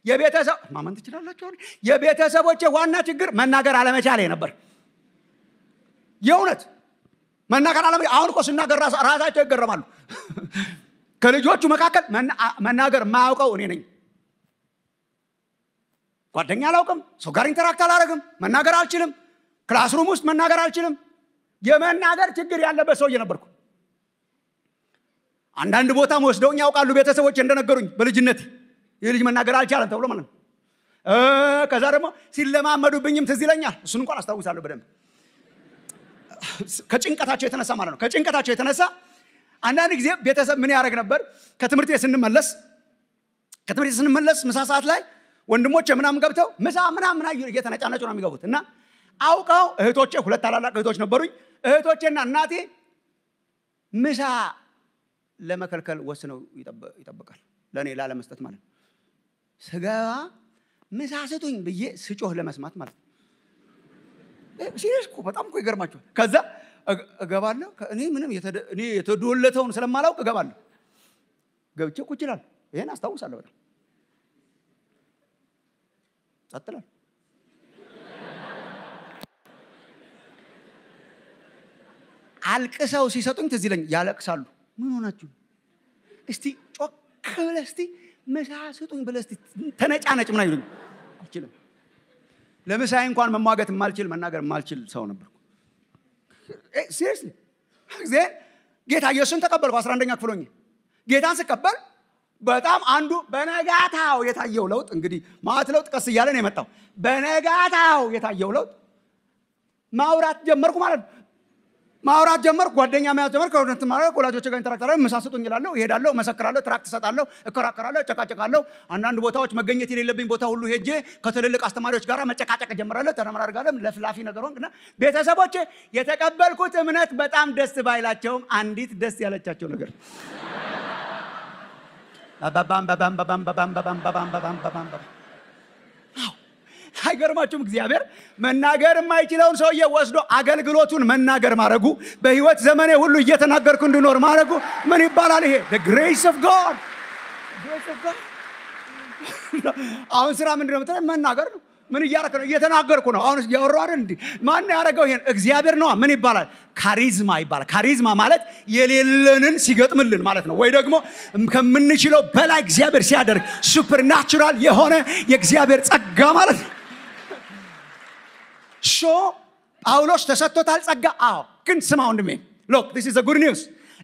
የቤተሰብ ማመን ትችላላችሁ። የቤተሰቦች ዋና ችግር መናገር አለመቻሌ ነበር። የእውነት መናገር አለመ አሁን እኮ ስናገር ራሳቸው ይገረማሉ። ከልጆቹ መካከል መናገር የማያውቀው እኔ ነኝ። ጓደኛ አላውቅም፣ ሰው ጋር ኢንተራክት አላደረግም፣ መናገር አልችልም፣ ክላስሩም ውስጥ መናገር አልችልም። የመናገር ችግር ያለበት ሰው ነበርኩ። አንዳንድ ቦታም ወስደውኝ ያውቃሉ ቤተሰቦች እንደነገሩኝ በልጅነት ይህ ልጅ መናገር አልቻለም ተብሎ ማለት ነው። ከዛ ደግሞ ሲለማመዱብኝም ትዝ ይለኛል። እሱን እንኳን አስታውሳለሁ በደንብ ከጭንቀታቸው የተነሳ ማለት ነው። ከጭንቀታቸው የተነሳ አንዳንድ ጊዜ ቤተሰብ ምን ያደረግ ነበር? ከትምህርት ቤት ስንመለስ ከትምህርት ቤት ስንመለስ ምሳ ሰዓት ላይ ወንድሞቼ ምናምን ገብተው ምሳ ምናምን እየተነጫነጩ ነው የሚገቡት እና አውቀው እህቶቼ ሁለት ታላላቅ እህቶች ነበሩኝ። እህቶቼና እናቴ ምሳ ለመከልከል ወስነው ይጠብቃል። ለእኔ ላለመስጠት ማለት ነው። ስገባ ምሳ ስጡኝ ብዬ ስጮህ ለመስማት ማለት ነው። ሲሪየስ እኮ በጣም እኮ ይገርማቸዋል። ከዛ እገባለሁ። እኔ ምንም እኔ የተዶለተውን ስለማላውቅ እገባለሁ። ገብቼ እኮ ይችላል። ይሄን አስታውሳለሁ። በጣም ጸጥ እላለሁ። አልቅሰው ሲሰጡኝ ትዝ ይለኝ ያለቅሳሉ። ምን ሆናችሁ? እስቲ ጮክ ብለህ እስቲ ምሳ ስጡኝ ብለህ እስቲ ተነጫነጭ ምን አይሉኝ አልችልም። ለምሳዬ እንኳን መሟገት የማልችል መናገር የማልችል ሰው ነበርኩ። ሲሪየስሊ እግዚአብሔር ጌታ ኢየሱስን ተቀበልኩ አስራ አንደኛ ክፍል ሆኜ ጌታን ስቀበል በጣም አንዱ በነጋታው የታየው ለውጥ እንግዲህ ማት ለውጥ ቀስ እያለ ነው የመጣው። በነጋታው የታየው ለውጥ ማውራት ጀመርኩ ማለት ነው። ማውራት ጀመር። ጓደኛ መያዝ ጀመር። ከእውነት ማ ወላጆች ጋር ኢንተራክት አለ ምሳስጡ እንላለሁ፣ እሄዳለሁ፣ መሰክራለሁ፣ ትራክት እሰጣለሁ፣ እከራከራለሁ፣ እጨቃጨቃለሁ። አንዳንድ ቦታዎች መገኘት የሌለብኝ ቦታ ሁሉ ሄጄ ከትልልቅ አስተማሪዎች ጋር መጨቃጨቅ ጀምራለሁ። ተረመራርጋለም ለፍላፊ ነገር ሆንክና ቤተሰቦች የተቀበልኩት እምነት በጣም ደስ ባይላቸውም አንዲት ደስ ያለቻቸው ነገር ባባም ባባም ባባም ባባም ባባም ባባም ባባም አይገርማችሁም? እግዚአብሔር መናገር የማይችለውን ሰውዬ ወስዶ አገልግሎቱን መናገር ማድረጉ በህይወት ዘመኔ ሁሉ እየተናገርኩ እንድኖር ማድረጉ ምን ይባላል? ይሄ ግሬስ ኦፍ ጋድ። አሁን ስራ ምንድነው ምትለ መናገር ነው። ምን እያረክ ነው? እየተናገርኩ ነው። አሁን እያወራሁ አይደል? እንዲ ማን ያደረገው ይሄን? እግዚአብሔር ነዋ። ምን ይባላል? ካሪዝማ ይባላል። ካሪዝማ ማለት የሌለንን ሲገጥምልን ማለት ነው። ወይ ደግሞ ከምንችለው በላይ እግዚአብሔር ሲያደርግ ሱፐርናቹራል የሆነ የእግዚአብሔር ጸጋ ማለት ነው። ሾ ጳውሎስ ተሰጥቶታል ጸጋ አዎ ግን ስማ ወንድሜ ሎክ ዲስ ኢዝ ጉድ ኒውስ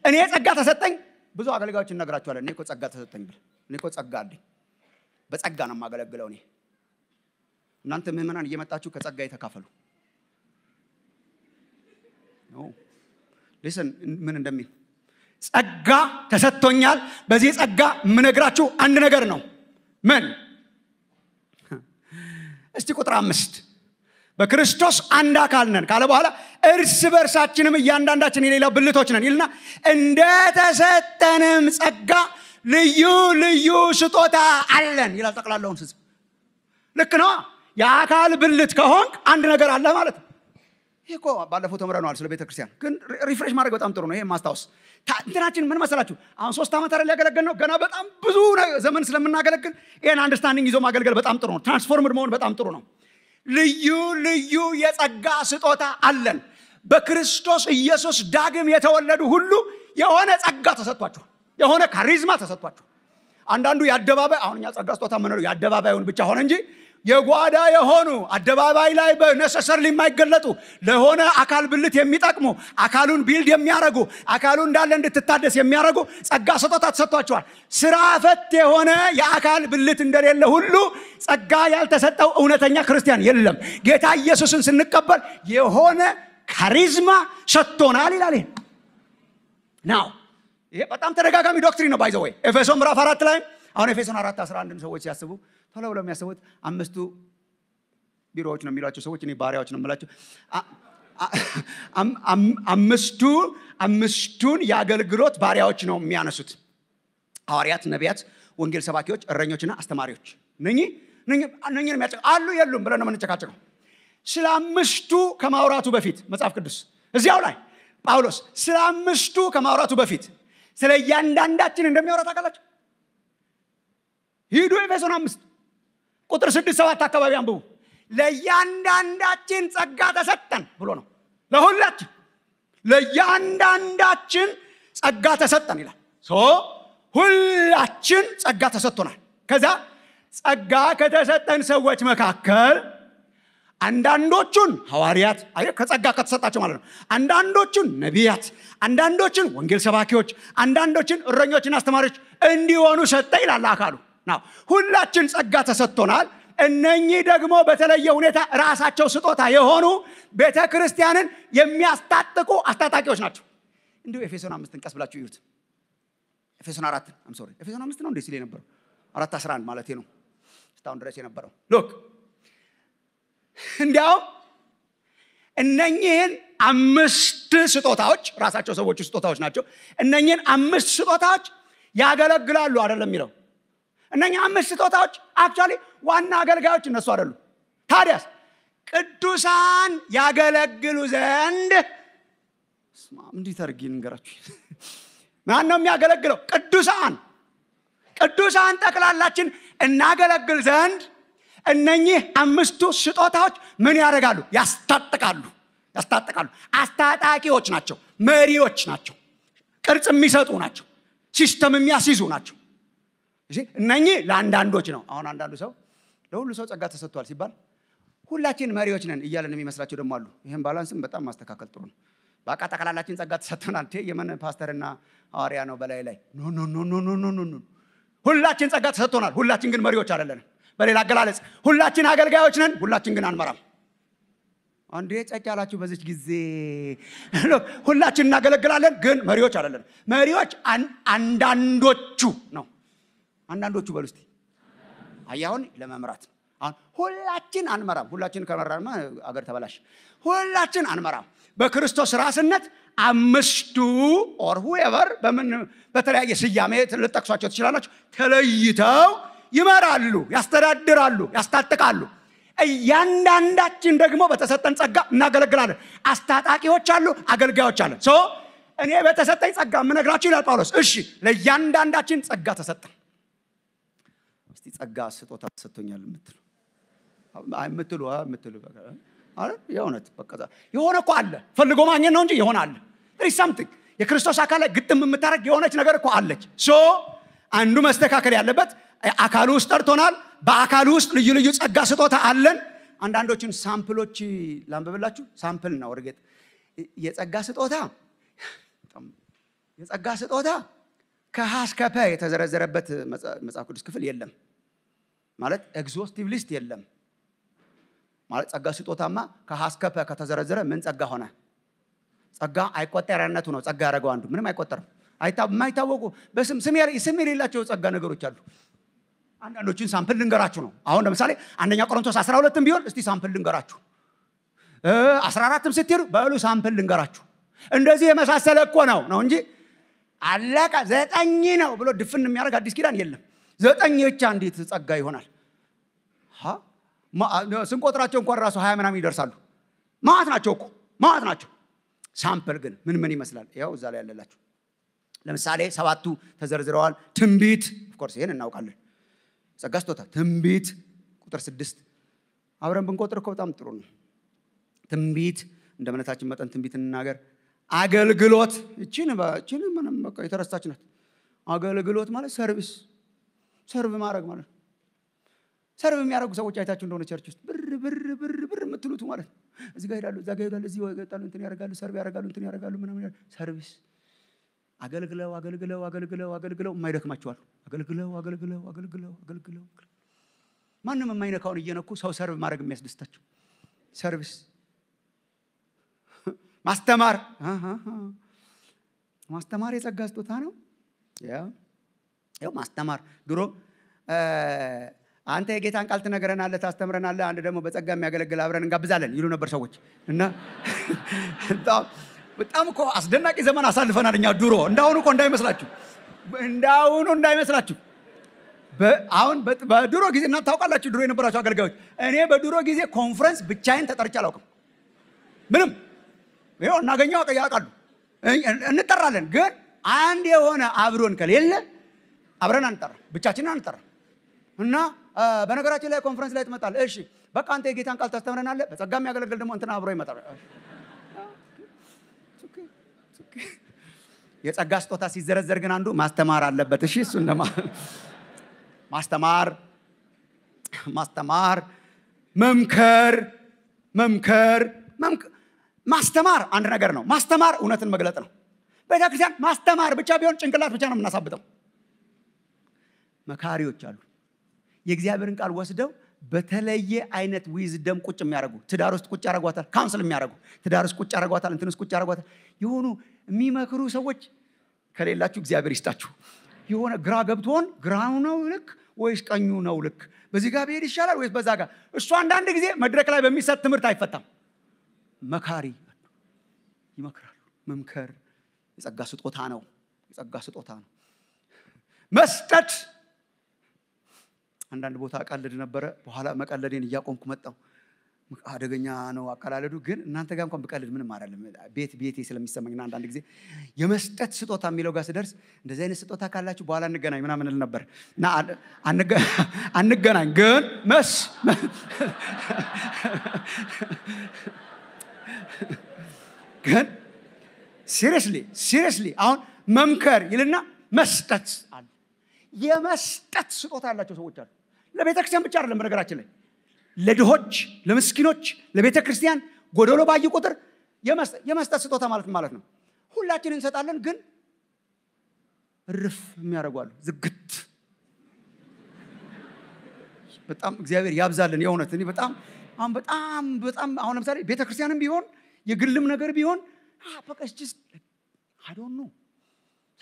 እኔ ጸጋ ተሰጠኝ ብዙ አገልጋዮች እነግራቸዋለን እኔ እኮ ጸጋ ተሰጠኝ ብል እኔ እኮ ጸጋ አለኝ በጸጋ ነው የማገለግለው እኔ እናንተ ምእመናን እየመጣችሁ ከጸጋ የተካፈሉ ሊስን ምን እንደሚል ጸጋ ተሰጥቶኛል በዚህ ጸጋ የምነግራችሁ አንድ ነገር ነው ምን እስቲ ቁጥር አምስት በክርስቶስ አንድ አካል ነን ካለ በኋላ እርስ በርሳችንም እያንዳንዳችን የሌላ ብልቶች ነን ይልና እንደተሰጠንም ጸጋ ልዩ ልዩ ስጦታ አለን ይላል ጠቅላላውን ስጽ ልክ ነዋ የአካል ብልት ከሆንክ አንድ ነገር አለ ማለት ነው ይህ እኮ ባለፈው ተምረነዋል ስለ ቤተክርስቲያን ግን ሪፍሬሽ ማድረግ በጣም ጥሩ ነው ይሄ ማስታወስ እንትናችን ምን መሰላችሁ አሁን ሶስት ዓመት አይደል ያገለገል ነው ገና በጣም ብዙ ዘመን ስለምናገለግል ይህን አንደርስታንዲንግ ይዞ ማገልገል በጣም ጥሩ ነው ትራንስፎርምድ መሆን በጣም ጥሩ ነው ልዩ ልዩ የጸጋ ስጦታ አለን። በክርስቶስ ኢየሱስ ዳግም የተወለዱ ሁሉ የሆነ ጸጋ ተሰጥቷቸዋል። የሆነ ካሪዝማ ተሰጥቷቸዋል። አንዳንዱ የአደባባይ አሁን እኛ ጸጋ ስጦታ የምንለው የአደባባዩን ብቻ ሆነ እንጂ የጓዳ የሆኑ አደባባይ ላይ በነሰሰር የማይገለጡ ለሆነ አካል ብልት የሚጠቅሙ አካሉን ቢልድ የሚያረጉ አካሉ እንዳለ እንድትታደስ የሚያረጉ ጸጋ ስጦታ ተሰጥቷቸዋል። ስራ ፈት የሆነ የአካል ብልት እንደሌለ ሁሉ ጸጋ ያልተሰጠው እውነተኛ ክርስቲያን የለም። ጌታ ኢየሱስን ስንቀበል የሆነ ካሪዝማ ሰጥቶናል ይላል። ናው ይሄ በጣም ተደጋጋሚ ዶክትሪን ነው። ባይዘወይ ኤፌሶ ምዕራፍ አራት ላይ አሁን ኤፌሶን አራት አስራ አንድን ሰዎች ሲያስቡ ቶሎ ብለው የሚያስቡት አምስቱ ቢሮዎች ነው የሚሏቸው ሰዎች እኔ ባሪያዎች ነው የምላቸው አምስቱ አምስቱን የአገልግሎት ባሪያዎች ነው የሚያነሱት ሐዋርያት ነቢያት ወንጌል ሰባኪዎች እረኞችና አስተማሪዎች ነኝን አሉ የሉም ብለን ነው የምንጨቃጨቀው ስለ አምስቱ ከማውራቱ በፊት መጽሐፍ ቅዱስ እዚያው ላይ ጳውሎስ ስለ አምስቱ ከማውራቱ በፊት ስለ እያንዳንዳችን እንደሚያወራ ታውቃላችሁ ሂዱ ኤፌሶን አምስት ቁጥር ስድስት ሰባት አካባቢ አንብቡ ለእያንዳንዳችን ጸጋ ተሰጠን ብሎ ነው ለሁላችን ለእያንዳንዳችን ጸጋ ተሰጠን ይላል ሁላችን ጸጋ ተሰጥቶናል ከዛ ጸጋ ከተሰጠን ሰዎች መካከል አንዳንዶቹን ሐዋርያት ከጸጋ ከተሰጣቸው ማለት ነው አንዳንዶቹን ነቢያት አንዳንዶችን ወንጌል ሰባኪዎች አንዳንዶችን እረኞችና አስተማሪዎች እንዲሆኑ ሰጠ ይላል አካሉ ነው። ሁላችን ጸጋ ተሰጥቶናል። እነኚህ ደግሞ በተለየ ሁኔታ ራሳቸው ስጦታ የሆኑ ቤተ ክርስቲያንን የሚያስታጥቁ አስታጣቂዎች ናቸው። እንዲሁ ኤፌሶን አምስትን ቀስ ብላችሁ ይዩት። ኤፌሶን አራትን ሶሪ ኤፌሶን አምስት ነው እንዴ ሲል የነበረው አራት አስራ አንድ ማለት ነው እስካሁን ድረስ የነበረው ሎክ እንዲያውም እነኚህን አምስት ስጦታዎች ራሳቸው ሰዎቹ ስጦታዎች ናቸው። እነኚህን አምስት ስጦታዎች ያገለግላሉ አይደለም የሚለው እነኛ አምስት ስጦታዎች አክቹዋሊ ዋና አገልጋዮች እነሱ አይደሉም ታዲያስ ቅዱሳን ያገለግሉ ዘንድ እንዲህ ተርጊ ንገራችሁ ማን ነው የሚያገለግለው ቅዱሳን ቅዱሳን ጠቅላላችን እናገለግል ዘንድ እነኚህ አምስቱ ስጦታዎች ምን ያደርጋሉ ያስታጥቃሉ ያስታጥቃሉ አስታጣቂዎች ናቸው መሪዎች ናቸው ቅርጽ የሚሰጡ ናቸው ሲስተም የሚያስይዙ ናቸው እነኚህ ለአንዳንዶች ነው። አሁን አንዳንዱ ሰው ለሁሉ ሰው ጸጋ ተሰጥቷል ሲባል ሁላችን መሪዎች ነን እያለን የሚመስላቸው ደግሞ አሉ። ይህም ባላንስም በጣም ማስተካከል ጥሩ ነው። በቃ ጠቅላላችን ጸጋ ተሰጥቶናል። የምን ፓስተርና ሐዋርያ ነው በላይ ላይ ኖ ኖ ኖ ኖ ኖ ኖ ኖ ሁላችን ጸጋ ተሰጥቶናል። ሁላችን ግን መሪዎች አይደለንም። በሌላ አገላለጽ ሁላችን አገልጋዮች ነን፣ ሁላችን ግን አንመራም። አንዴ ጸጥ ያላችሁ በዚች ጊዜ ሁላችን እናገለግላለን፣ ግን መሪዎች አይደለንም። መሪዎች አንዳንዶቹ ነው አንዳንዶቹ በሉ እስቲ አያሁን ለመምራት አሁን ሁላችን አንመራም። ሁላችን ከመራማ አገር ተበላሽ። ሁላችን አንመራም። በክርስቶስ ራስነት አምስቱ ኦር ሁኤቨር በምን በተለያየ ስያሜ ልጠቅሷቸው ትችላላችሁ። ተለይተው ይመራሉ፣ ያስተዳድራሉ፣ ያስታጥቃሉ። እያንዳንዳችን ደግሞ በተሰጠን ጸጋ እናገለግላለን። አስታጣቂዎች አሉ፣ አገልጋዮች አለን። እኔ በተሰጠኝ ጸጋ የምነግራችሁ ይላል ጳውሎስ። እሺ ለእያንዳንዳችን ጸጋ ተሰጠ። እስቲ ጸጋ ስጦታ ሰጥቶኛል የምትሉ የምትሉ የምትሉ የእውነት በቃ የሆነ እኮ አለ ፈልጎ ማግኘት ነው እንጂ የሆነ አለ ሳምቲንግ የክርስቶስ አካል ላይ ግጥም የምታደረግ የሆነች ነገር እኮ አለች ሶ አንዱ መስተካከል ያለበት አካሉ ውስጥ ጠርቶናል በአካሉ ውስጥ ልዩ ልዩ ጸጋ ስጦታ አለን አንዳንዶቹን ሳምፕሎች ላንብብላችሁ ሳምፕል ነው እርግጥ የጸጋ ስጦታ የጸጋ ስጦታ ከሀ እስከ የተዘረዘረበት መጽሐፍ ቅዱስ ክፍል የለም ማለት ኤግዞስቲቭ ሊስት የለም ማለት ጸጋ ስጦታማ ከሀስከፈ ከተዘረዘረ ምን ጸጋ ሆነ? ጸጋ አይቆጠረነቱ ነው። ጸጋ ያደረገው አንዱ ምንም አይቆጠርም። የማይታወቁ በስም ስም የሌላቸው ጸጋ ነገሮች አሉ። አንዳንዶችን ሳምፕል ልንገራችሁ ነው። አሁን ለምሳሌ አንደኛ ቆሮንቶስ 12ም ቢሆን እስቲ ሳምፕል ልንገራችሁ፣ 14ም ስትሄዱ በሉ ሳምፕል ልንገራችሁ። እንደዚህ የመሳሰለ እኮ ነው ነው እንጂ አለቀ ዘጠኝ ነው ብሎ ድፍን የሚያደርግ አዲስ ኪዳን የለም። ዘጠኝ ብቻ እንዴት ጸጋ ይሆናል? ስንቆጥራቸው እንኳን ራሱ ሀያ ምናምን ይደርሳሉ። ማት ናቸው እኮ ማት ናቸው። ሳምፕል ግን ምን ምን ይመስላል? ያው እዛ ላይ ያለላችሁ። ለምሳሌ ሰባቱ ተዘርዝረዋል። ትንቢት ኦፍኮርስ ይህን እናውቃለን። ጸጋ ስጦታ ትንቢት ቁጥር ስድስት አብረን ብንቆጥር እኮ በጣም ጥሩ ነው። ትንቢት እንደ እምነታችን መጠን ትንቢት እንናገር። አገልግሎት እችን ምንም የተረሳች ናት። አገልግሎት ማለት ሰርቪስ ሰርቭ ማድረግ ማለት ነው። ሰርቭ የሚያደርጉ ሰዎች አይታችሁ እንደሆነ ቸርች ውስጥ ብር ብር ብር ብር የምትሉት ማለት ነው። እዚህ ጋ ሄዳሉ፣ እዛ ጋ ሄዳሉ፣ እዚህ ይወጣሉ፣ እንትን ያደርጋሉ፣ ሰርቭ ያደርጋሉ፣ እንትን ያደርጋሉ፣ ምናምን ሰርቪስ አገልግለው አገልግለው አገልግለው አገልግለው የማይደክማቸዋል። አገልግለው አገልግለው አገልግለው አገልግለው ማንም የማይነካውን እየነኩ ሰው ሰርቭ ማድረግ የሚያስደስታቸው ሰርቪስ ማስተማር ማስተማር የጸጋ ስጦታ ነው። ይኸው ማስተማር ድሮ አንተ የጌታን ቃል ትነግረናለህ፣ ታስተምረናለህ፣ አንድ ደግሞ በጸጋ የሚያገለግል አብረን እንጋብዛለን ይሉ ነበር ሰዎች እና በጣም እኮ አስደናቂ ዘመን አሳልፈናል እኛ ድሮ። እንዳሁኑ እኮ እንዳይመስላችሁ፣ እንዳሁኑ እንዳይመስላችሁ። አሁን በድሮ ጊዜ እና ታውቃላችሁ፣ ድሮ የነበራችሁ አገልጋዮች፣ እኔ በድሮ ጊዜ ኮንፈረንስ ብቻዬን ተጠርቼ አላውቅም። ምንም ይኸው እናገኘው ያውቃሉ፣ እንጠራለን። ግን አንድ የሆነ አብሮን ከሌለ አብረን አንጠራ፣ ብቻችንን አንጠራ እና በነገራችን ላይ ኮንፈረንስ ላይ ትመጣለህ። እሺ በቃ አንተ የጌታን ቃል ታስተምረናለህ። በጸጋ የሚያገለግል ደግሞ እንትን አብሮ ይመጣል። የጸጋ ስጦታ ሲዘረዘር ግን አንዱ ማስተማር አለበት። እሺ እሱ እንደማ ማስተማር ማስተማር መምከር መምከር ማስተማር አንድ ነገር ነው። ማስተማር እውነትን መግለጥ ነው። ቤተክርስቲያን ማስተማር ብቻ ቢሆን ጭንቅላት ብቻ ነው የምናሳብጠው። መካሪዎች አሉ። የእግዚአብሔርን ቃል ወስደው በተለየ አይነት ዊዝደም ቁጭ የሚያደርጉ ትዳር ውስጥ ቁጭ ያደርጓታል፣ ካውንስል የሚያደርጉ ትዳር ውስጥ ቁጭ ያደርጓታል፣ እንትን ውስጥ ቁጭ ያደርጓታል። የሆኑ የሚመክሩ ሰዎች ከሌላችሁ እግዚአብሔር ይስጣችሁ። የሆነ ግራ ገብቶን ግራው ነው ልክ ወይስ ቀኙ ነው ልክ፣ በዚህ ጋር ብሄድ ይሻላል ወይስ በዛ ጋር? እሱ አንዳንድ ጊዜ መድረክ ላይ በሚሰጥ ትምህርት አይፈታም። መካሪ ይመክራሉ። መምከር የጸጋ ስጦታ ነው። የጸጋ ስጦታ ነው መስጠት አንዳንድ ቦታ ቀልድ ነበረ። በኋላ መቀለዴን እያቆምኩ መጣው። አደገኛ ነው አቀላለዱ። ግን እናንተ ጋር እንኳን ብቀልድ ምንም አይደለም። ቤት ቤቴ ስለሚሰማኝና አንዳንድ ጊዜ የመስጠት ስጦታ የሚለው ጋር ስደርስ እንደዚህ አይነት ስጦታ ካላችሁ በኋላ እንገናኝ ምናምን ል ነበር አንገናኝ ግን መስ ግን ሲሪስሊ ሲሪስሊ አሁን መምከር ይልና መስጠት አለ። የመስጠት ስጦታ ያላቸው ሰዎች አሉ። ለቤተ ክርስቲያን ብቻ አይደለም በነገራችን ላይ ለድሆች ለምስኪኖች ለቤተ ክርስቲያን ጎደሎ ባይ ቁጥር የመስጠት ስጦታ ማለት ማለት ነው ሁላችን እንሰጣለን ግን ርፍ የሚያደርጓሉ ዝግት በጣም እግዚአብሔር ያብዛልን የእውነት እኔ በጣም አሁን በጣም በጣም አሁን ለምሳሌ ቤተክርስቲያንም ቢሆን የግልም ነገር ቢሆን በቀስችስ አዶኑ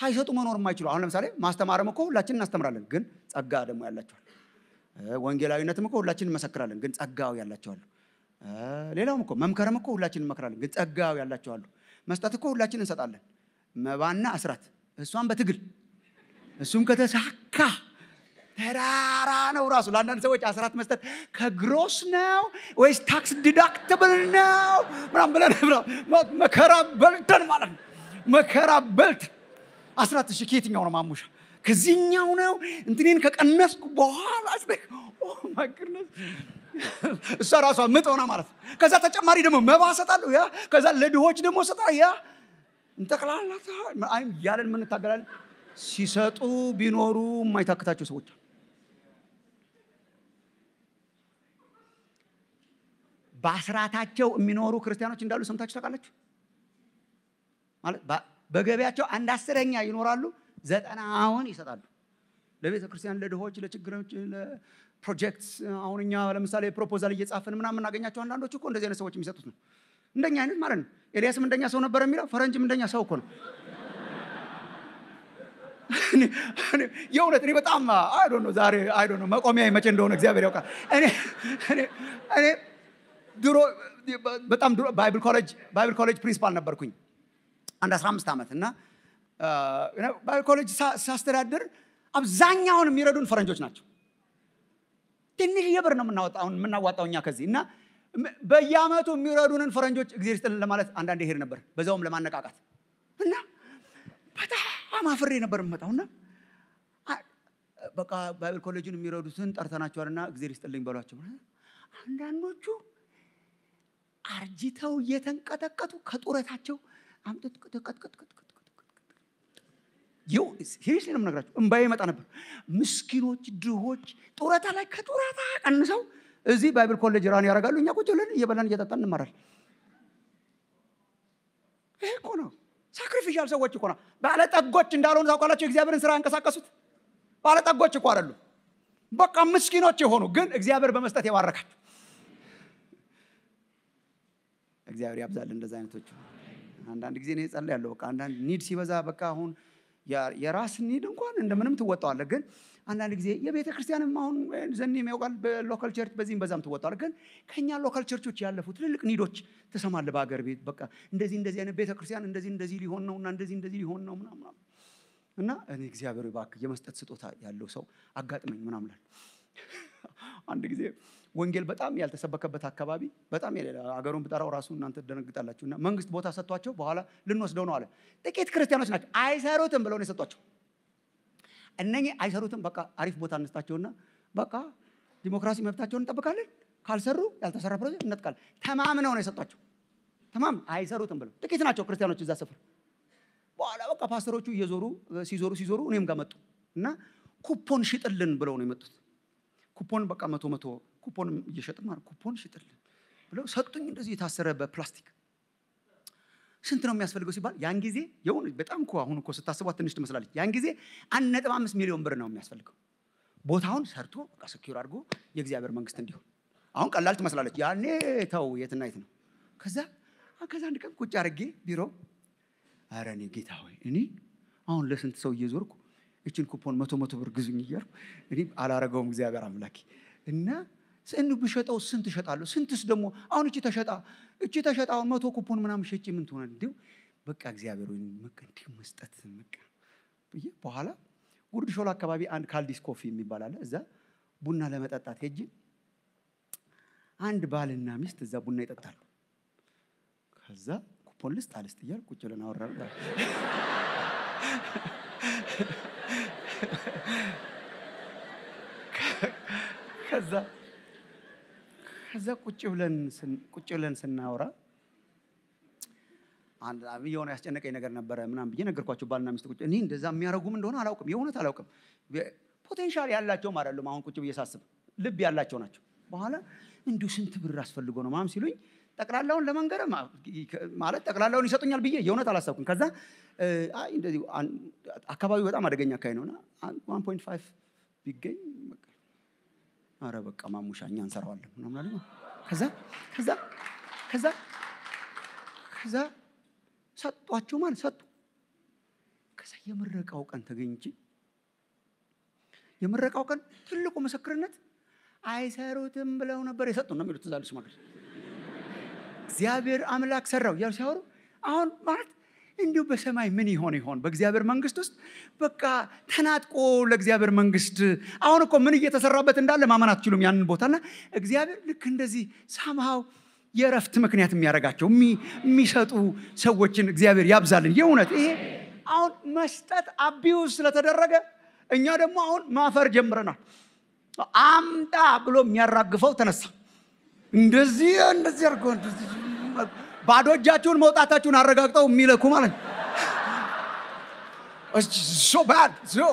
ሳይሰጡ መኖር የማይችሉ አሁን ለምሳሌ ማስተማርም እኮ ሁላችን እናስተምራለን ግን ጸጋ ደግሞ ያላቸዋል ወንጌላዊነትም እኮ ሁላችን እንመሰክራለን፣ ግን ጸጋው ያላቸዋሉ። ሌላውም እኮ መምከርም እኮ ሁላችን እንመክራለን፣ ግን ጸጋው ያላቸዋሉ። መስጠት እኮ ሁላችን እንሰጣለን፣ መባና አስራት፣ እሷን በትግል እሱም ከተሳካ ተራራ ነው ራሱ። ለአንዳንድ ሰዎች አስራት መስጠት ከግሮስ ነው ወይስ ታክስ ዲዳክትብል ነው ምናም ብለን መከራ በልተን ማለት ነው። መከራ በልት አስራት እሺ፣ ከየትኛው ነው ማሙሻ ከዚህኛው ነው እንትኔን ከቀነስኩ በኋላ ማግነት እሷ ራሷ ምጥ ሆና ማለት ነው። ከዛ ተጨማሪ ደግሞ መባ እሰጣለሁ፣ ያ ከዛ ለድሆች ደግሞ ሰጣ፣ ያ እንጠቅላላ አይም እያለን የምንታገላለን። ሲሰጡ ቢኖሩ የማይታክታቸው ሰዎች በአስራታቸው የሚኖሩ ክርስቲያኖች እንዳሉ ሰምታችሁ ታውቃላችሁ? ማለት በገቢያቸው አንድ አስረኛ ይኖራሉ ዘጠናውን ይሰጣሉ ለቤተ ክርስቲያን፣ ለድሆች፣ ለችግሮች፣ ለፕሮጀክት አሁን እኛ ለምሳሌ ፕሮፖዛል እየጻፍን ምናምን የምናገኛቸው አንዳንዶች እኮ እንደዚህ አይነት ሰዎች የሚሰጡት ነው። እንደኛ አይነት ማለት ነው። ኤልያስም እንደኛ ሰው ነበር የሚለው ፈረንጅም እንደኛ ሰው እኮ ነው። የእውነት እኔ በጣም አይዶ ነው ዛሬ አይዶ ነው መቆሚያ መቼ እንደሆነ እግዚአብሔር ያውቃል። እኔ ድሮ በጣም ድሮ ባይብል ኮሌጅ ፕሪንስፓል ነበርኩኝ አንድ 15 ዓመት እና ባዮኮሌጅ ሳስተዳድር አብዛኛውን የሚረዱን ፈረንጆች ናቸው። ትንሽ የብር ነው የምናዋጣው እኛ ከዚህ እና በየአመቱ የሚረዱንን ፈረንጆች እግዜር ይስጥልን ለማለት አንዳንዴ ሄድ ነበር፣ በዛውም ለማነቃቃት እና በጣም አፍሬ ነበር እና በቃ ባይብል ኮሌጅን የሚረዱትን ጠርተናቸዋልና እግዜር ይስጥልኝ በሏቸው። አንዳንዶቹ አርጅተው እየተንቀጠቀጡ ከጡረታቸው አምጥት ይህ ነው የምነግራቸው። እምባዬ ይመጣ ነበር። ምስኪኖች፣ ድሆች ጡረታ ላይ ከጡረታ ቀንሰው እዚህ ባይብል ኮሌጅ ራን ያደርጋሉ። እኛ ቁጭ ብለን እየበላን እየጠጣ እንማራል ይሄ እኮ ነው ሳክሪፊሻል ሰዎች እኮ ነው። ባለጠጎች እንዳልሆኑ ታውቃላቸው። እግዚአብሔርን ስራ ያንቀሳቀሱት ባለጠጎች እኮ አይደሉም። በቃ ምስኪኖች የሆኑ ግን እግዚአብሔር በመስጠት የባረካቸው። እግዚአብሔር ያብዛል እንደዚ አይነቶች። አንዳንድ ጊዜ እኔ ያለው በቃ አንዳንድ ኒድ ሲበዛ በቃ አሁን የራስን ኒድ እንኳን እንደምንም ትወጣዋለህ። ግን አንዳንድ ጊዜ የቤተ ክርስቲያንም አሁን ዘኒ ያውቃል በሎካል ቸርች በዚህም በዛም ትወጣዋለህ። ግን ከኛ ሎካል ቸርቾች ያለፉ ትልልቅ ኒዶች ትሰማለህ። በሀገር ቤት በቃ እንደዚህ እንደዚህ አይነት ቤተ ክርስቲያን እንደዚህ እንደዚህ ሊሆን ነው እና እንደዚህ እንደዚህ ሊሆን ነው ምናምን እና እኔ እግዚአብሔር ባክ የመስጠት ስጦታ ያለው ሰው አጋጥመኝ ምናምን አንድ ጊዜ ወንጌል በጣም ያልተሰበከበት አካባቢ በጣም አገሩን ብጠራው ራሱ እናንተ ደነግጣላችሁ። እና መንግስት ቦታ ሰጥቷቸው በኋላ ልንወስደው ነው አለ። ጥቂት ክርስቲያኖች ናቸው አይሰሩትም ብለው ነው የሰጧቸው። እነኚህ አይሰሩትም። በቃ አሪፍ ቦታ እንስጣቸውና በቃ ዲሞክራሲ መብታቸውን እንጠብቃለን፣ ካልሰሩ ያልተሰራ ፕሮጀክት እነጥቃል ተማምነው ነው የሰጧቸው። ተማም አይሰሩትም ብለው ጥቂት ናቸው ክርስቲያኖች እዛ ስፍር። በኋላ በቃ ፓስተሮቹ እየዞሩ ሲዞሩ ሲዞሩ እኔም ጋር መጡ እና ኩፖን ሽጥልን ብለው ነው የመጡት። ኩፖን በቃ መቶ መቶ ኩፖን እየሸጥን ማለት ኩፖን ሽጥልን ብለው ሰጡኝ። እንደዚህ የታሰረ በፕላስቲክ ስንት ነው የሚያስፈልገው ሲባል ያን ጊዜ የሆኑ በጣም እኮ አሁን እኮ ስታስቧት ትንሽ ትመስላለች። ያን ጊዜ አንድ ነጥብ አምስት ሚሊዮን ብር ነው የሚያስፈልገው ቦታውን ሰርቶ በቃ ስኪር አድርጎ የእግዚአብሔር መንግስት እንዲሆን። አሁን ቀላል ትመስላለች። ያኔ ተው የትና የት ነው። ከዛ ከዛ አንድ ቀን ቁጭ አርጌ ቢሮ አረ እኔ ጌታ ሆይ እኔ አሁን ለስንት ሰው እየዞርኩ እችን ኩፖን መቶ መቶ ብር ግዙኝ እያልኩ እኔ አላረገውም እግዚአብሔር አምላኬ እና እንዱ ብሸጠው ስንት እሸጣለሁ? ስንትስ ደግሞ አሁን እቺ ተሸጣ እቺ ተሸጣ መቶ ኩፖን ምናምን ሸጭ ምን ትሆነ? እንዲሁ በቃ እግዚአብሔር ወይ በቃ እንዲሁ መስጠት በቃ ብዬ በኋላ ጉርድ ሾላ አካባቢ አንድ ካልዲስ ኮፊ የሚባል አለ። እዛ ቡና ለመጠጣት ሄጄ አንድ ባልና ሚስት እዛ ቡና ይጠጣሉ። ከዛ ኩፖን ልስጥ አልስጥ እያል ቁጭ ብለን አወራን። ከዛ ከዛ ቁጭ ብለን ቁጭ ብለን ስናወራ አንድ የሆነ ያስጨነቀኝ ነገር ነበረ ምናም ብዬ ነገርኳቸው። ባልና ሚስት ቁጭ እኔ እንደዛ የሚያደርጉም እንደሆነ አላውቅም፣ የእውነት አላውቅም። ፖቴንሻል ያላቸውም አይደሉም። አሁን ቁጭ ብዬ ሳስብ ልብ ያላቸው ናቸው። በኋላ እንዲሁ ስንት ብር አስፈልጎ ነው ማም ሲሉኝ ጠቅላላውን ለመንገረ ማለት ጠቅላላውን ይሰጡኛል ብዬ የእውነት አላሰብኩም። ከዛ አካባቢው በጣም አደገኛ አካባቢ ነውና ቢገኝ አረ በቃ ማሙሻ እኛ እንሰራዋለን ምናምን ከዛ ከዛ ከዛ ከዛ ሰጧቸው ማለት ሰጡ። ከዛ የምረቃው ቀን ተገኝቼ የምረቃው ቀን ትልቁ ምስክርነት አይሰሩትም ብለው ነበር የሰጡ ነው የሚሉት እዛ ልጅ ማለት እግዚአብሔር አምላክ ሰራው እያሉ ሲያወሩ አሁን ማለት እንዲሁ በሰማይ ምን ይሆን ይሆን በእግዚአብሔር መንግስት ውስጥ በቃ ተናጥቆ ለእግዚአብሔር መንግስት አሁን እኮ ምን እየተሰራበት እንዳለ ማመን አትችሉም ያንን ቦታና እግዚአብሔር ልክ እንደዚህ ሳምሃው የእረፍት ምክንያት የሚያደርጋቸው የሚሰጡ ሰዎችን እግዚአብሔር ያብዛልን የእውነት ይሄ አሁን መስጠት አቢውስ ስለተደረገ እኛ ደግሞ አሁን ማፈር ጀምረናል አምጣ ብሎ የሚያራግፈው ተነሳ እንደዚህ እንደዚህ እንደዚህ ባዶ እጃችሁን መውጣታችሁን አረጋግጠው የሚለኩ ማለት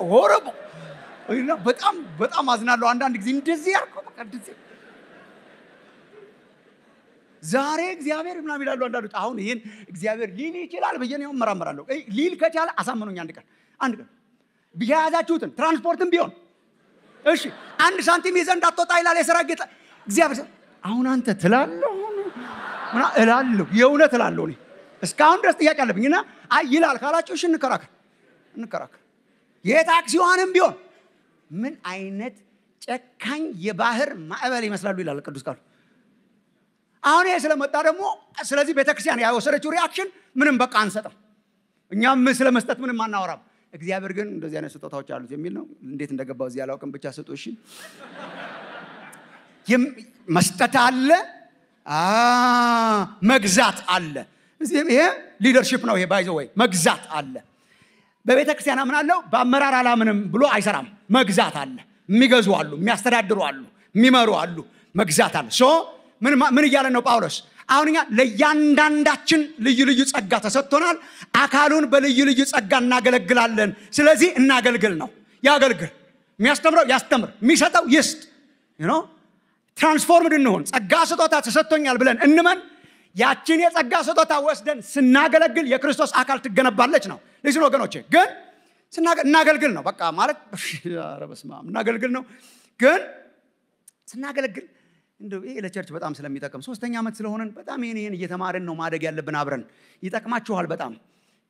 ነው። በጣም በጣም አዝናለሁ። አንዳንድ ጊዜ እንደዚህ ያልኩ ዛሬ እግዚአብሔር ምናምን ይላሉ አንዳንዶች። አሁን ይህን እግዚአብሔር ሊል ይችላል ብዬ ነው እመራመራለሁ። ሊል ከቻለ አሳምኖኝ አንድ ቀን አንድ ቀን የያዛችሁትን ትራንስፖርትም ቢሆን እሺ፣ አንድ ሳንቲም ይዘህ እንዳትወጣ ይላል የሰራ ጌታ እግዚአብሔር። አሁን አንተ ትላለህ እላለሁ፣ የእውነት እላለሁ። እኔ እስካሁን ድረስ ጥያቄ አለብኝ እና አይ ይላል ካላችሁ እሺ፣ እንከራከር እንከራከር። የታክሲዋንም ቢሆን ምን አይነት ጨካኝ የባህር ማዕበል ይመስላሉ ይላል ቅዱስ ቃሉ። አሁን ይሄ ስለመጣ ደግሞ ስለዚህ ቤተክርስቲያን የወሰደችው ሪያክሽን ምንም በቃ አንሰጥም፣ እኛም ስለ መስጠት ምንም አናወራም። እግዚአብሔር ግን እንደዚህ አይነት ስጦታዎች አሉት የሚል ነው። እንዴት እንደገባው እዚህ አላውቅም፣ ብቻ ስጡ እሺ። መስጠት አለ መግዛት አለ። እዚህም ይሄ ሊደርሽፕ ነው። ይሄ ባይዘ ወይ መግዛት አለ። በቤተ ክርስቲያን አምናለሁ በአመራር አላምንም ብሎ አይሰራም። መግዛት አለ። የሚገዙ አሉ፣ የሚያስተዳድሩ አሉ፣ የሚመሩ አሉ። መግዛት አለ። ሶ ምን እያለን ነው ጳውሎስ? አሁን እኛ ለእያንዳንዳችን ልዩ ልዩ ጸጋ ተሰጥቶናል። አካሉን በልዩ ልዩ ጸጋ እናገለግላለን። ስለዚህ እናገልግል ነው። ያገልግል። የሚያስተምረው ያስተምር፣ የሚሰጠው ይስጥ ነው ትራንስፎርምድ እንሆን ጸጋ ስጦታ ተሰጥቶኛል ብለን እንመን ያችን የጸጋ ስጦታ ወስደን ስናገለግል የክርስቶስ አካል ትገነባለች ነው ልስን ወገኖቼ ግን እናገልግል ነው በቃ ማለት ረበስማ እናገልግል ነው ግን ስናገለግል እንደው ይሄ ለቸርች በጣም ስለሚጠቅም ሶስተኛ ዓመት ስለሆነን በጣም ይህን ይህን እየተማርን ነው ማደግ ያለብን አብረን ይጠቅማችኋል በጣም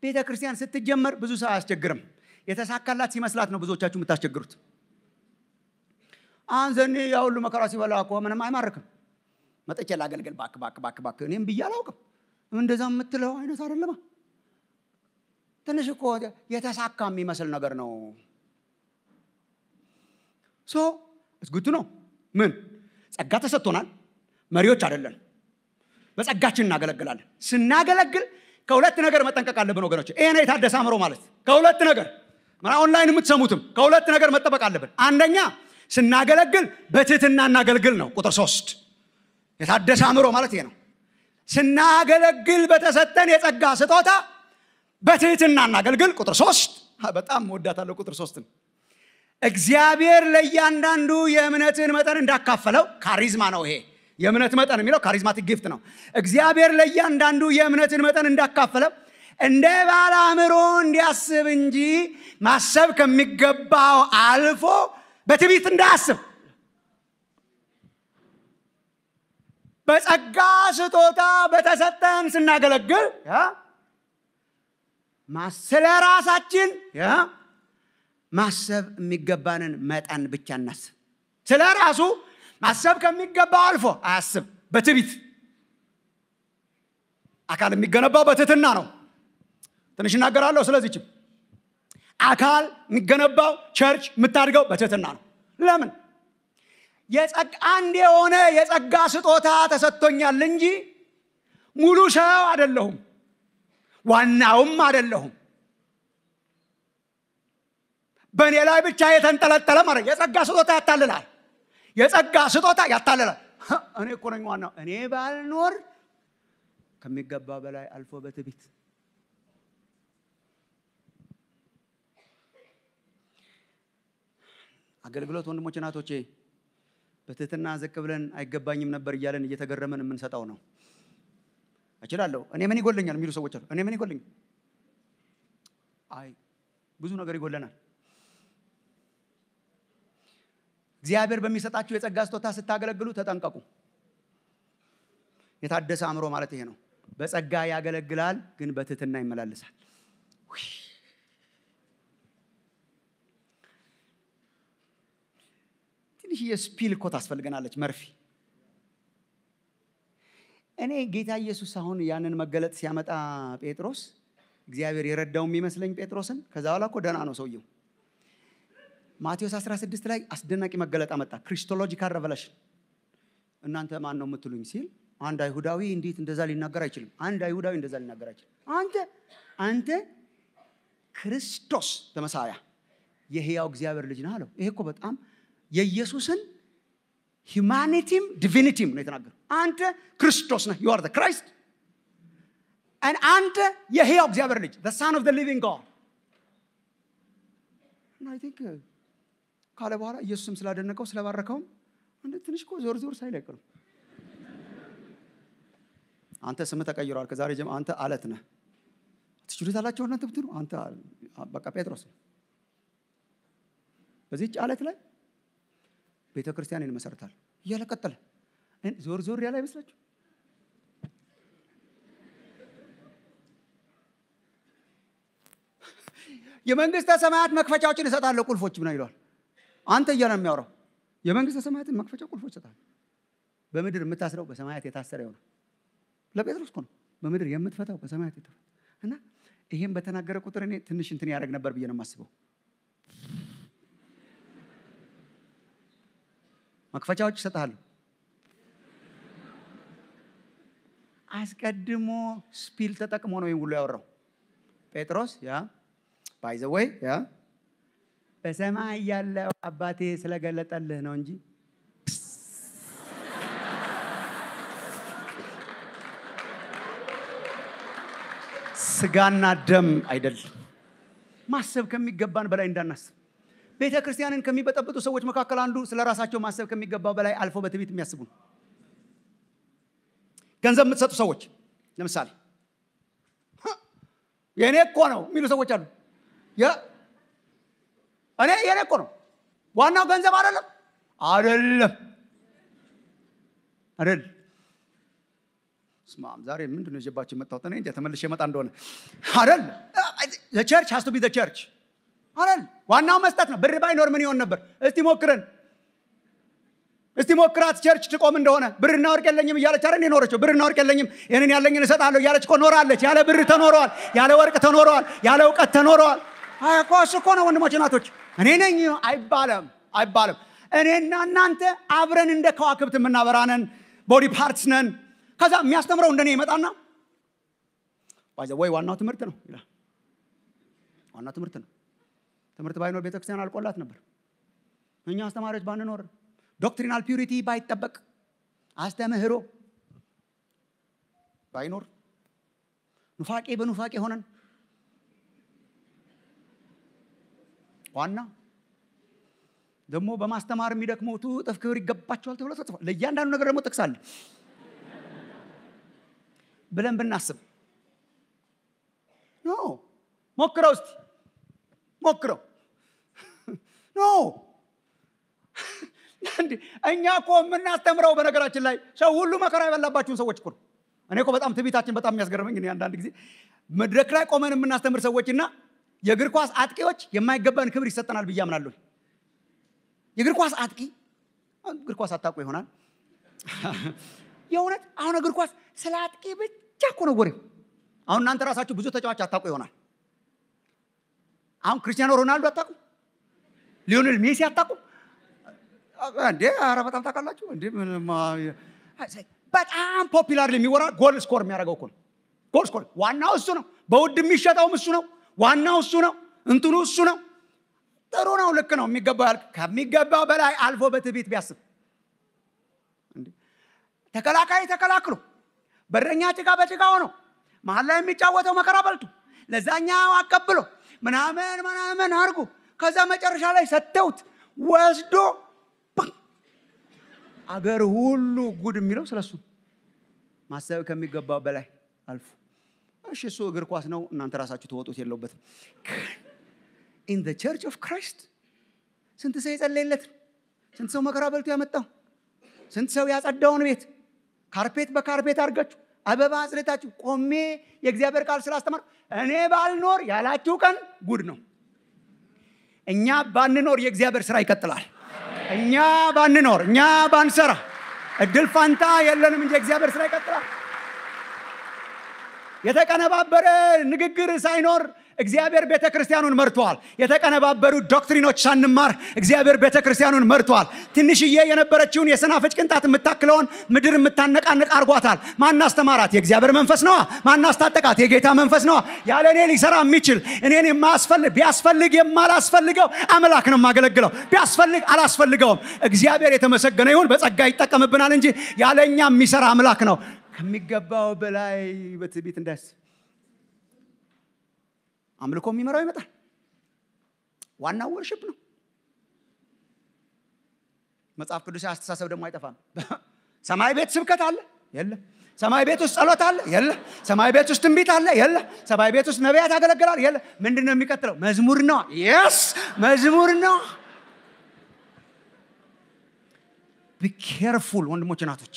ቤተ ክርስቲያን ስትጀመር ብዙ ሰው አያስቸግርም የተሳካላት ሲመስላት ነው ብዙዎቻችሁ የምታስቸግሩት አንዘኔ ያ ሁሉ መከራ ሲበላ እኮ ምንም አይማርክም። መጥቼ ላገልግል ባክ ባክ ባክ ባክ እኔም ብዬ አላውቅም። እንደዛ የምትለው አይነት አይደለማ። ትንሽ እኮ የተሳካ የሚመስል ነገር ነው። ሶ እስጉቱ ነው ምን ጸጋ ተሰጥቶናል። መሪዎች አይደለን፣ በጸጋችን እናገለግላለን። ስናገለግል ከሁለት ነገር መጠንቀቅ አለብን ወገኖች። ይሄ ነው የታደሰ አእምሮ ማለት። ከሁለት ነገር ኦንላይን የምትሰሙትም ከሁለት ነገር መጠበቅ አለብን። አንደኛ ስናገለግል በትህትና እናገልግል ነው። ቁጥር ሶስት የታደሰ አእምሮ ማለት ይሄ ነው። ስናገለግል በተሰጠን የጸጋ ስጦታ በትህትና እናገልግል። ቁጥር ሶስት በጣም ወዳታለሁ። ቁጥር ሶስትን እግዚአብሔር ለእያንዳንዱ የእምነትን መጠን እንዳካፈለው ካሪዝማ ነው ይሄ የእምነት መጠን የሚለው ካሪዝማቲክ ጊፍት ነው። እግዚአብሔር ለእያንዳንዱ የእምነትን መጠን እንዳካፈለው እንደ ባለ አእምሮ እንዲያስብ እንጂ ማሰብ ከሚገባው አልፎ በትዕቢት እንዳያስብ በጸጋ ስጦታ በተሰጠን ስናገለግል ስለ ራሳችን ማሰብ የሚገባንን መጠን ብቻ እናስብ። ስለ ራሱ ማሰብ ከሚገባው አልፎ አያስብ። በትቢት አካል የሚገነባው በትትና ነው። ትንሽ እናገራለሁ ስለዚችም አካል የሚገነባው ቸርች የምታድገው በትህትና ነው ለምን አንድ የሆነ የጸጋ ስጦታ ተሰጥቶኛል እንጂ ሙሉ ሰው አደለሁም ዋናውም አደለሁም በእኔ ላይ ብቻ የተንጠለጠለ ማለት የጸጋ ስጦታ ያታልላል የጸጋ ስጦታ ያታልላል እኔ እኮ ነኝ ዋናው እኔ ባልኖር ከሚገባ በላይ አልፎ በትቢት አገልግሎት ወንድሞች እናቶቼ በትህትና ዝቅ ብለን አይገባኝም ነበር እያለን እየተገረመን የምንሰጠው ነው። እችላለሁ እኔ ምን ይጎለኛል የሚሉ ሰዎች አሉ። እኔ ምን ይጎለኛል? አይ ብዙ ነገር ይጎለናል። እግዚአብሔር በሚሰጣችሁ የጸጋ ስጦታ ስታገለግሉ ተጠንቀቁ። የታደሰ አእምሮ ማለት ይሄ ነው። በጸጋ ያገለግላል፣ ግን በትህትና ይመላልሳል። ትንሽ የስፒል እኮ ታስፈልገናለች መርፌ። እኔ ጌታ ኢየሱስ አሁን ያንን መገለጥ ሲያመጣ ጴጥሮስ እግዚአብሔር የረዳው የሚመስለኝ ጴጥሮስን። ከዛ በኋላ እኮ ደና ነው ሰውየው። ማቴዎስ 16 ላይ አስደናቂ መገለጥ አመጣ፣ ክሪስቶሎጂካል ሬቨሌሽን። እናንተ ማን ነው የምትሉኝ ሲል አንድ አይሁዳዊ እንዴት እንደዛ ሊናገር አይችልም። አንድ አይሁዳዊ እንደዛ ሊናገር አይችልም። አንተ አንተ ክርስቶስ ተመሳያ የህያው እግዚአብሔር ልጅ ነህ አለው። ይሄ እኮ በጣም የኢየሱስን ሂማኒቲም ዲቪኒቲም ነው የተናገረው። አንተ ክርስቶስ ነህ፣ ዩ አር ክራይስት አንተ የህያው እግዚአብሔር ልጅ ሳን ኦፍ ሊቪንግ ጋድ እና አይ ቲንክ ካለ በኋላ ኢየሱስም ስላደነቀው ስለባረከውም አንድ ትንሽ እኮ ዞር ዞር ሳይለቅ ነው አንተ ስም ተቀይሯል። ከዛሬ ጀምሮ አንተ አለት ነህ። ትችሉት አላቸው እናንተ ብትሉ አንተ በቃ ጴጥሮስ በዚህ ጫለት ላይ ቤተ ክርስቲያንን ይመሰርታል እያለ ቀጠለ። ዞር ዞር ያለ አይመስላችሁ? የመንግስተ ሰማያት መክፈቻዎችን እሰጣለሁ ቁልፎች ብና ይለዋል። አንተ እያለ ነው የሚያወራው። የመንግስተ ሰማያትን መክፈቻ ቁልፎች ይሰጣል። በምድር የምታስረው በሰማያት የታሰረ ይሆናል። ለጴጥሮስ እኮ ነው በምድር የምትፈታው በሰማያት የተፈታ እና ይሄን በተናገረ ቁጥር እኔ ትንሽ እንትን ያደረግ ነበር ብዬ ነው የማስበው። መክፈቻዎች ይሰጣሉ። አስቀድሞ ስፒል ተጠቅሞ ነው ይሁሉ ያወራው ጴጥሮስ ያ ባይዘወይ ያ በሰማይ ያለው አባቴ ስለገለጠልህ ነው እንጂ ስጋና ደም አይደለም። ማሰብ ከሚገባን በላይ እንዳናስብ ቤተ ክርስቲያንን ከሚበጠብጡ ሰዎች መካከል አንዱ ስለ ራሳቸው ማሰብ ከሚገባው በላይ አልፎ በትቢት የሚያስቡ ነው። ገንዘብ የምትሰጡ ሰዎች ለምሳሌ የእኔ እኮ ነው የሚሉ ሰዎች አሉ። እኔ የእኔ እኮ ነው ዋናው ገንዘብ አይደለም አይደለም አይደል ስማም ዛሬ ምንድን ነው ይዤባቸው የመጣሁት እኔ እንጃ ተመልሼ እመጣ እንደሆነ አይደል ቸርች ሀስቱ ቢ ቸርች አላል ዋናው መስጠት ነው። ብር ባይኖር ምን ይሆን ነበር? እስቲ ሞክረን እስቲ ሞክራት ቸርች ትቆም እንደሆነ ብርና ወርቅ የለኝም እያለች አረን የኖረችው ብርና ወርቅ የለኝም ይህንን ያለኝን እሰጣለሁ እያለች እኮ ኖራለች። ያለ ብር ተኖረዋል፣ ያለ ወርቅ ተኖረዋል፣ ያለ እውቀት ተኖረዋል። ኮስ እኮ ነው ወንድሞች እናቶች፣ እኔ ነኝ አይባለም፣ አይባለም። እኔና እናንተ አብረን እንደ ከዋክብት የምናበራነን ቦዲ ፓርትስ ነን። ከዛ የሚያስተምረው እንደኔ ይመጣና ወይ ዋናው ትምህርት ነው ይላል። ዋናው ትምህርት ነው ትምህርት ባይኖር ቤተክርስቲያን አልቆላት ነበር። እኛ አስተማሪዎች ባንኖር፣ ዶክትሪናል ፒሪቲ ባይጠበቅ፣ አስተምህሮ ባይኖር፣ ኑፋቄ በኑፋቄ ሆነን ዋና ደግሞ በማስተማር የሚደክመቱ ጥፍ ክብር ይገባቸዋል ተብሎ ተጽፏል። ለእያንዳንዱ ነገር ደግሞ ጥቅስ ብለን ብናስብ ኖ ሞክረው እስቲ ሞክረው ኖ እኛ እኮ የምናስተምረው በነገራችን ላይ ሰው ሁሉ መከራ የበላባችሁን ሰዎች እኮ እኔ እኮ በጣም ትቢታችን በጣም የሚያስገርመኝ አንዳንድ ጊዜ መድረክ ላይ ቆመን የምናስተምር ሰዎችና የእግር ኳስ አጥቂዎች የማይገባን ክብር ይሰጠናል ብዬ አምናለሁ። የእግር ኳስ አጥቂ እግር ኳስ አታውቁ ይሆናል። የእውነት አሁን እግር ኳስ ስለ አጥቂ ብቻ እኮ ነው ወሬው። አሁን እናንተ ራሳችሁ ብዙ ተጫዋች አታውቁ ይሆናል። አሁን ክርስቲያኖ ሮናልዶ አታውቁ ሊዮኔል ሜሲ አታውቁም እንዴ? ኧረ በጣም ታውቃላችሁ እንዴ? በጣም ፖፒላር የሚወራ ጎል ስኮር የሚያደርገው እኮ ነው። ጎል ስኮር ዋናው እሱ ነው። በውድ የሚሸጠውም እሱ ነው። ዋናው እሱ ነው። እንትኑ እሱ ነው። ጥሩ ነው። ልክ ነው። የሚገባው ያልክ ከሚገባው በላይ አልፎ በትዕቢት ቢያስብ ተከላካይ ተከላክሎ በረኛ ጭቃ በጭቃ ሆኖ መሀል ላይ የሚጫወተው መከራ በልቱ ለዛኛው አቀብሎ ምናምን ምናምን አድርጉ ከዛ መጨረሻ ላይ ሰተውት ወስዶ አገር ሁሉ ጉድ የሚለው ስለሱ ማሰብ ከሚገባው በላይ አልፎ እሺ፣ እሱ እግር ኳስ ነው፣ እናንተ ራሳችሁ ተወጡት የለውበትም። ኢን ዘ ቸርች ኦፍ ክራይስት ስንት ሰው የጸለየለት፣ ስንት ሰው መከራ በልቶ ያመጣው፣ ስንት ሰው ያጸዳውን ቤት ካርፔት በካርፔት አድርጋችሁ አበባ አጽድታችሁ ቆሜ የእግዚአብሔር ቃል ስላስተማር እኔ ባልኖር ያላችሁ ቀን ጉድ ነው። እኛ ባንኖር የእግዚአብሔር ስራ ይቀጥላል። እኛ ባንኖር፣ እኛ ባንሰራ፣ እድል ፋንታ የለንም እንጂ የእግዚአብሔር ስራ ይቀጥላል። የተቀነባበረ ንግግር ሳይኖር እግዚአብሔር ቤተ ክርስቲያኑን መርቷል። የተቀነባበሩ ዶክትሪኖች ሳንማር እግዚአብሔር ቤተ ክርስቲያኑን መርቷል። ትንሽዬ የነበረችውን የሰናፍጭ ቅንጣት የምታክለውን ምድር የምታነቃንቅ አርጓታል። ማን አስተማራት? የእግዚአብሔር መንፈስ ነዋ። ማን አስታጠቃት? የጌታ መንፈስ ነዋ። ያለ እኔ ሊሰራ የሚችል እኔን የማያስፈልግ ቢያስፈልግ የማላስፈልገው አምላክ ነው የማገለግለው። ቢያስፈልግ አላስፈልገውም። እግዚአብሔር የተመሰገነ ይሁን። በጸጋ ይጠቀምብናል እንጂ ያለኛ የሚሰራ አምላክ ነው። ከሚገባው በላይ በትዕቢት እንዳይስ አምልኮ የሚመራው ይመጣል። ዋናው ወርሽፕ ነው። መጽሐፍ ቅዱስ አስተሳሰብ ደግሞ አይጠፋም። ሰማይ ቤት ስብከት አለ የለ ሰማይ ቤት ውስጥ ጸሎት አለ የለ። ሰማይ ቤት ውስጥ ትንቢት አለ የለ። ሰማይ ቤት ውስጥ ነቢያት ያገለግላል የለ። ምንድን ነው የሚቀጥለው? መዝሙር ነው። የስ መዝሙር ነው። ቢኬርፉል ወንድሞች ናቶች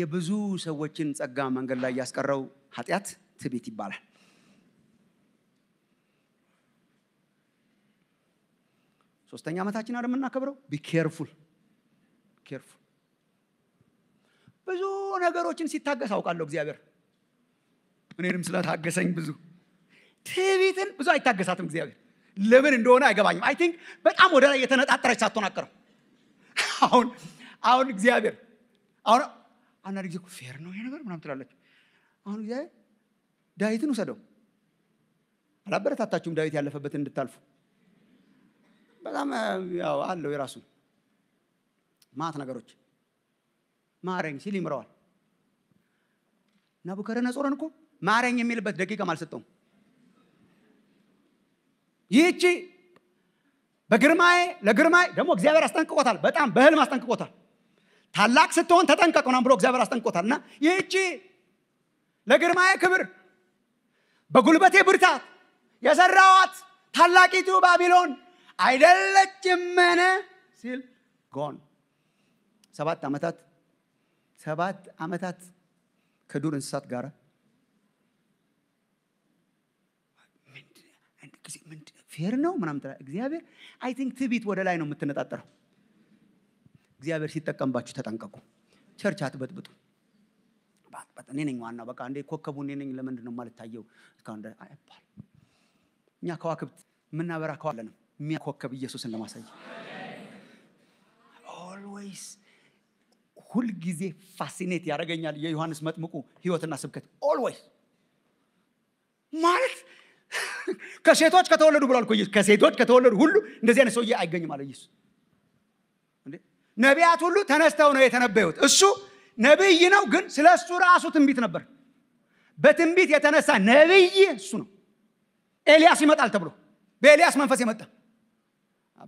የብዙ ሰዎችን ጸጋ መንገድ ላይ ያስቀረው ኃጢአት ትቢት ይባላል። ሶስተኛ ዓመታችን አይደል የምናከብረው ቢ ኬርፉል ብዙ ነገሮችን ሲታገስ አውቃለሁ እግዚአብሔር እኔንም ስለታገሰኝ ብዙ ትዕቢትን ብዙ አይታገሳትም እግዚአብሔር ለምን እንደሆነ አይገባኝም አይ ቲንክ በጣም ወደ ላይ የተነጣጠረች ሳትሆናቀረው አሁን አሁን እግዚአብሔር አሁን አንዳንድ ጊዜ ፌር ነው ይሄ ነገር ምናም ትላለች አሁን እግዚአብሔር ዳዊትን ውሰደው አላበረታታችሁም ዳዊት ያለፈበትን እንድታልፉ በጣም ያው አለው የራሱ ማት ነገሮች ማረኝ ሲል ይምረዋል። ናቡከደነጾርን እኮ ማረኝ የሚልበት ደቂቃም አልሰጠውም። ይህቺ በግርማዬ ለግርማዬ ደግሞ እግዚአብሔር አስጠንቅቆታል። በጣም በህልም አስጠንቅቆታል። ታላቅ ስትሆን ተጠንቀቅ ምናምን ብሎ እግዚአብሔር አስጠንቅቆታል። እና ይህቺ ለግርማዬ ክብር በጉልበቴ ብርታት የሰራዋት ታላቂቱ ባቢሎን አይደለችምን ሲል ጎን ሰባት ዓመታት ሰባት ዓመታት ከዱር እንስሳት ጋር ፌር ነው ምናምን እግዚአብሔር አይ ቲንክ ትቢት ወደ ላይ ነው የምትነጣጠረው። እግዚአብሔር ሲጠቀምባችሁ ተጠንቀቁ። ቸርች አትበጥብጡ። እኔ ነኝ ዋና በቃ እንዴ ኮከቡ እኔ ነኝ። ለምንድን ነው ማለት ታየው የማልታየው? እኛ ከዋክብት የምናበራ ከዋለንም የሚያኮከብ ኢየሱስን ለማሳይ ኦልዌይስ ሁልጊዜ ፋሲኔት ያደረገኛል የዮሐንስ መጥምቁ ህይወትና ስብከት ኦልዌይስ ማለት ከሴቶች ከተወለዱ ብሏል ከሴቶች ከተወለዱ ሁሉ እንደዚህ አይነት ሰውዬ አይገኝም አለ ኢየሱስ ነቢያት ሁሉ ተነስተው ነው የተነበዩት እሱ ነብይ ነው ግን ስለ እሱ ራሱ ትንቢት ነበር በትንቢት የተነሳ ነብይ እሱ ነው ኤልያስ ይመጣል ተብሎ በኤልያስ መንፈስ የመጣ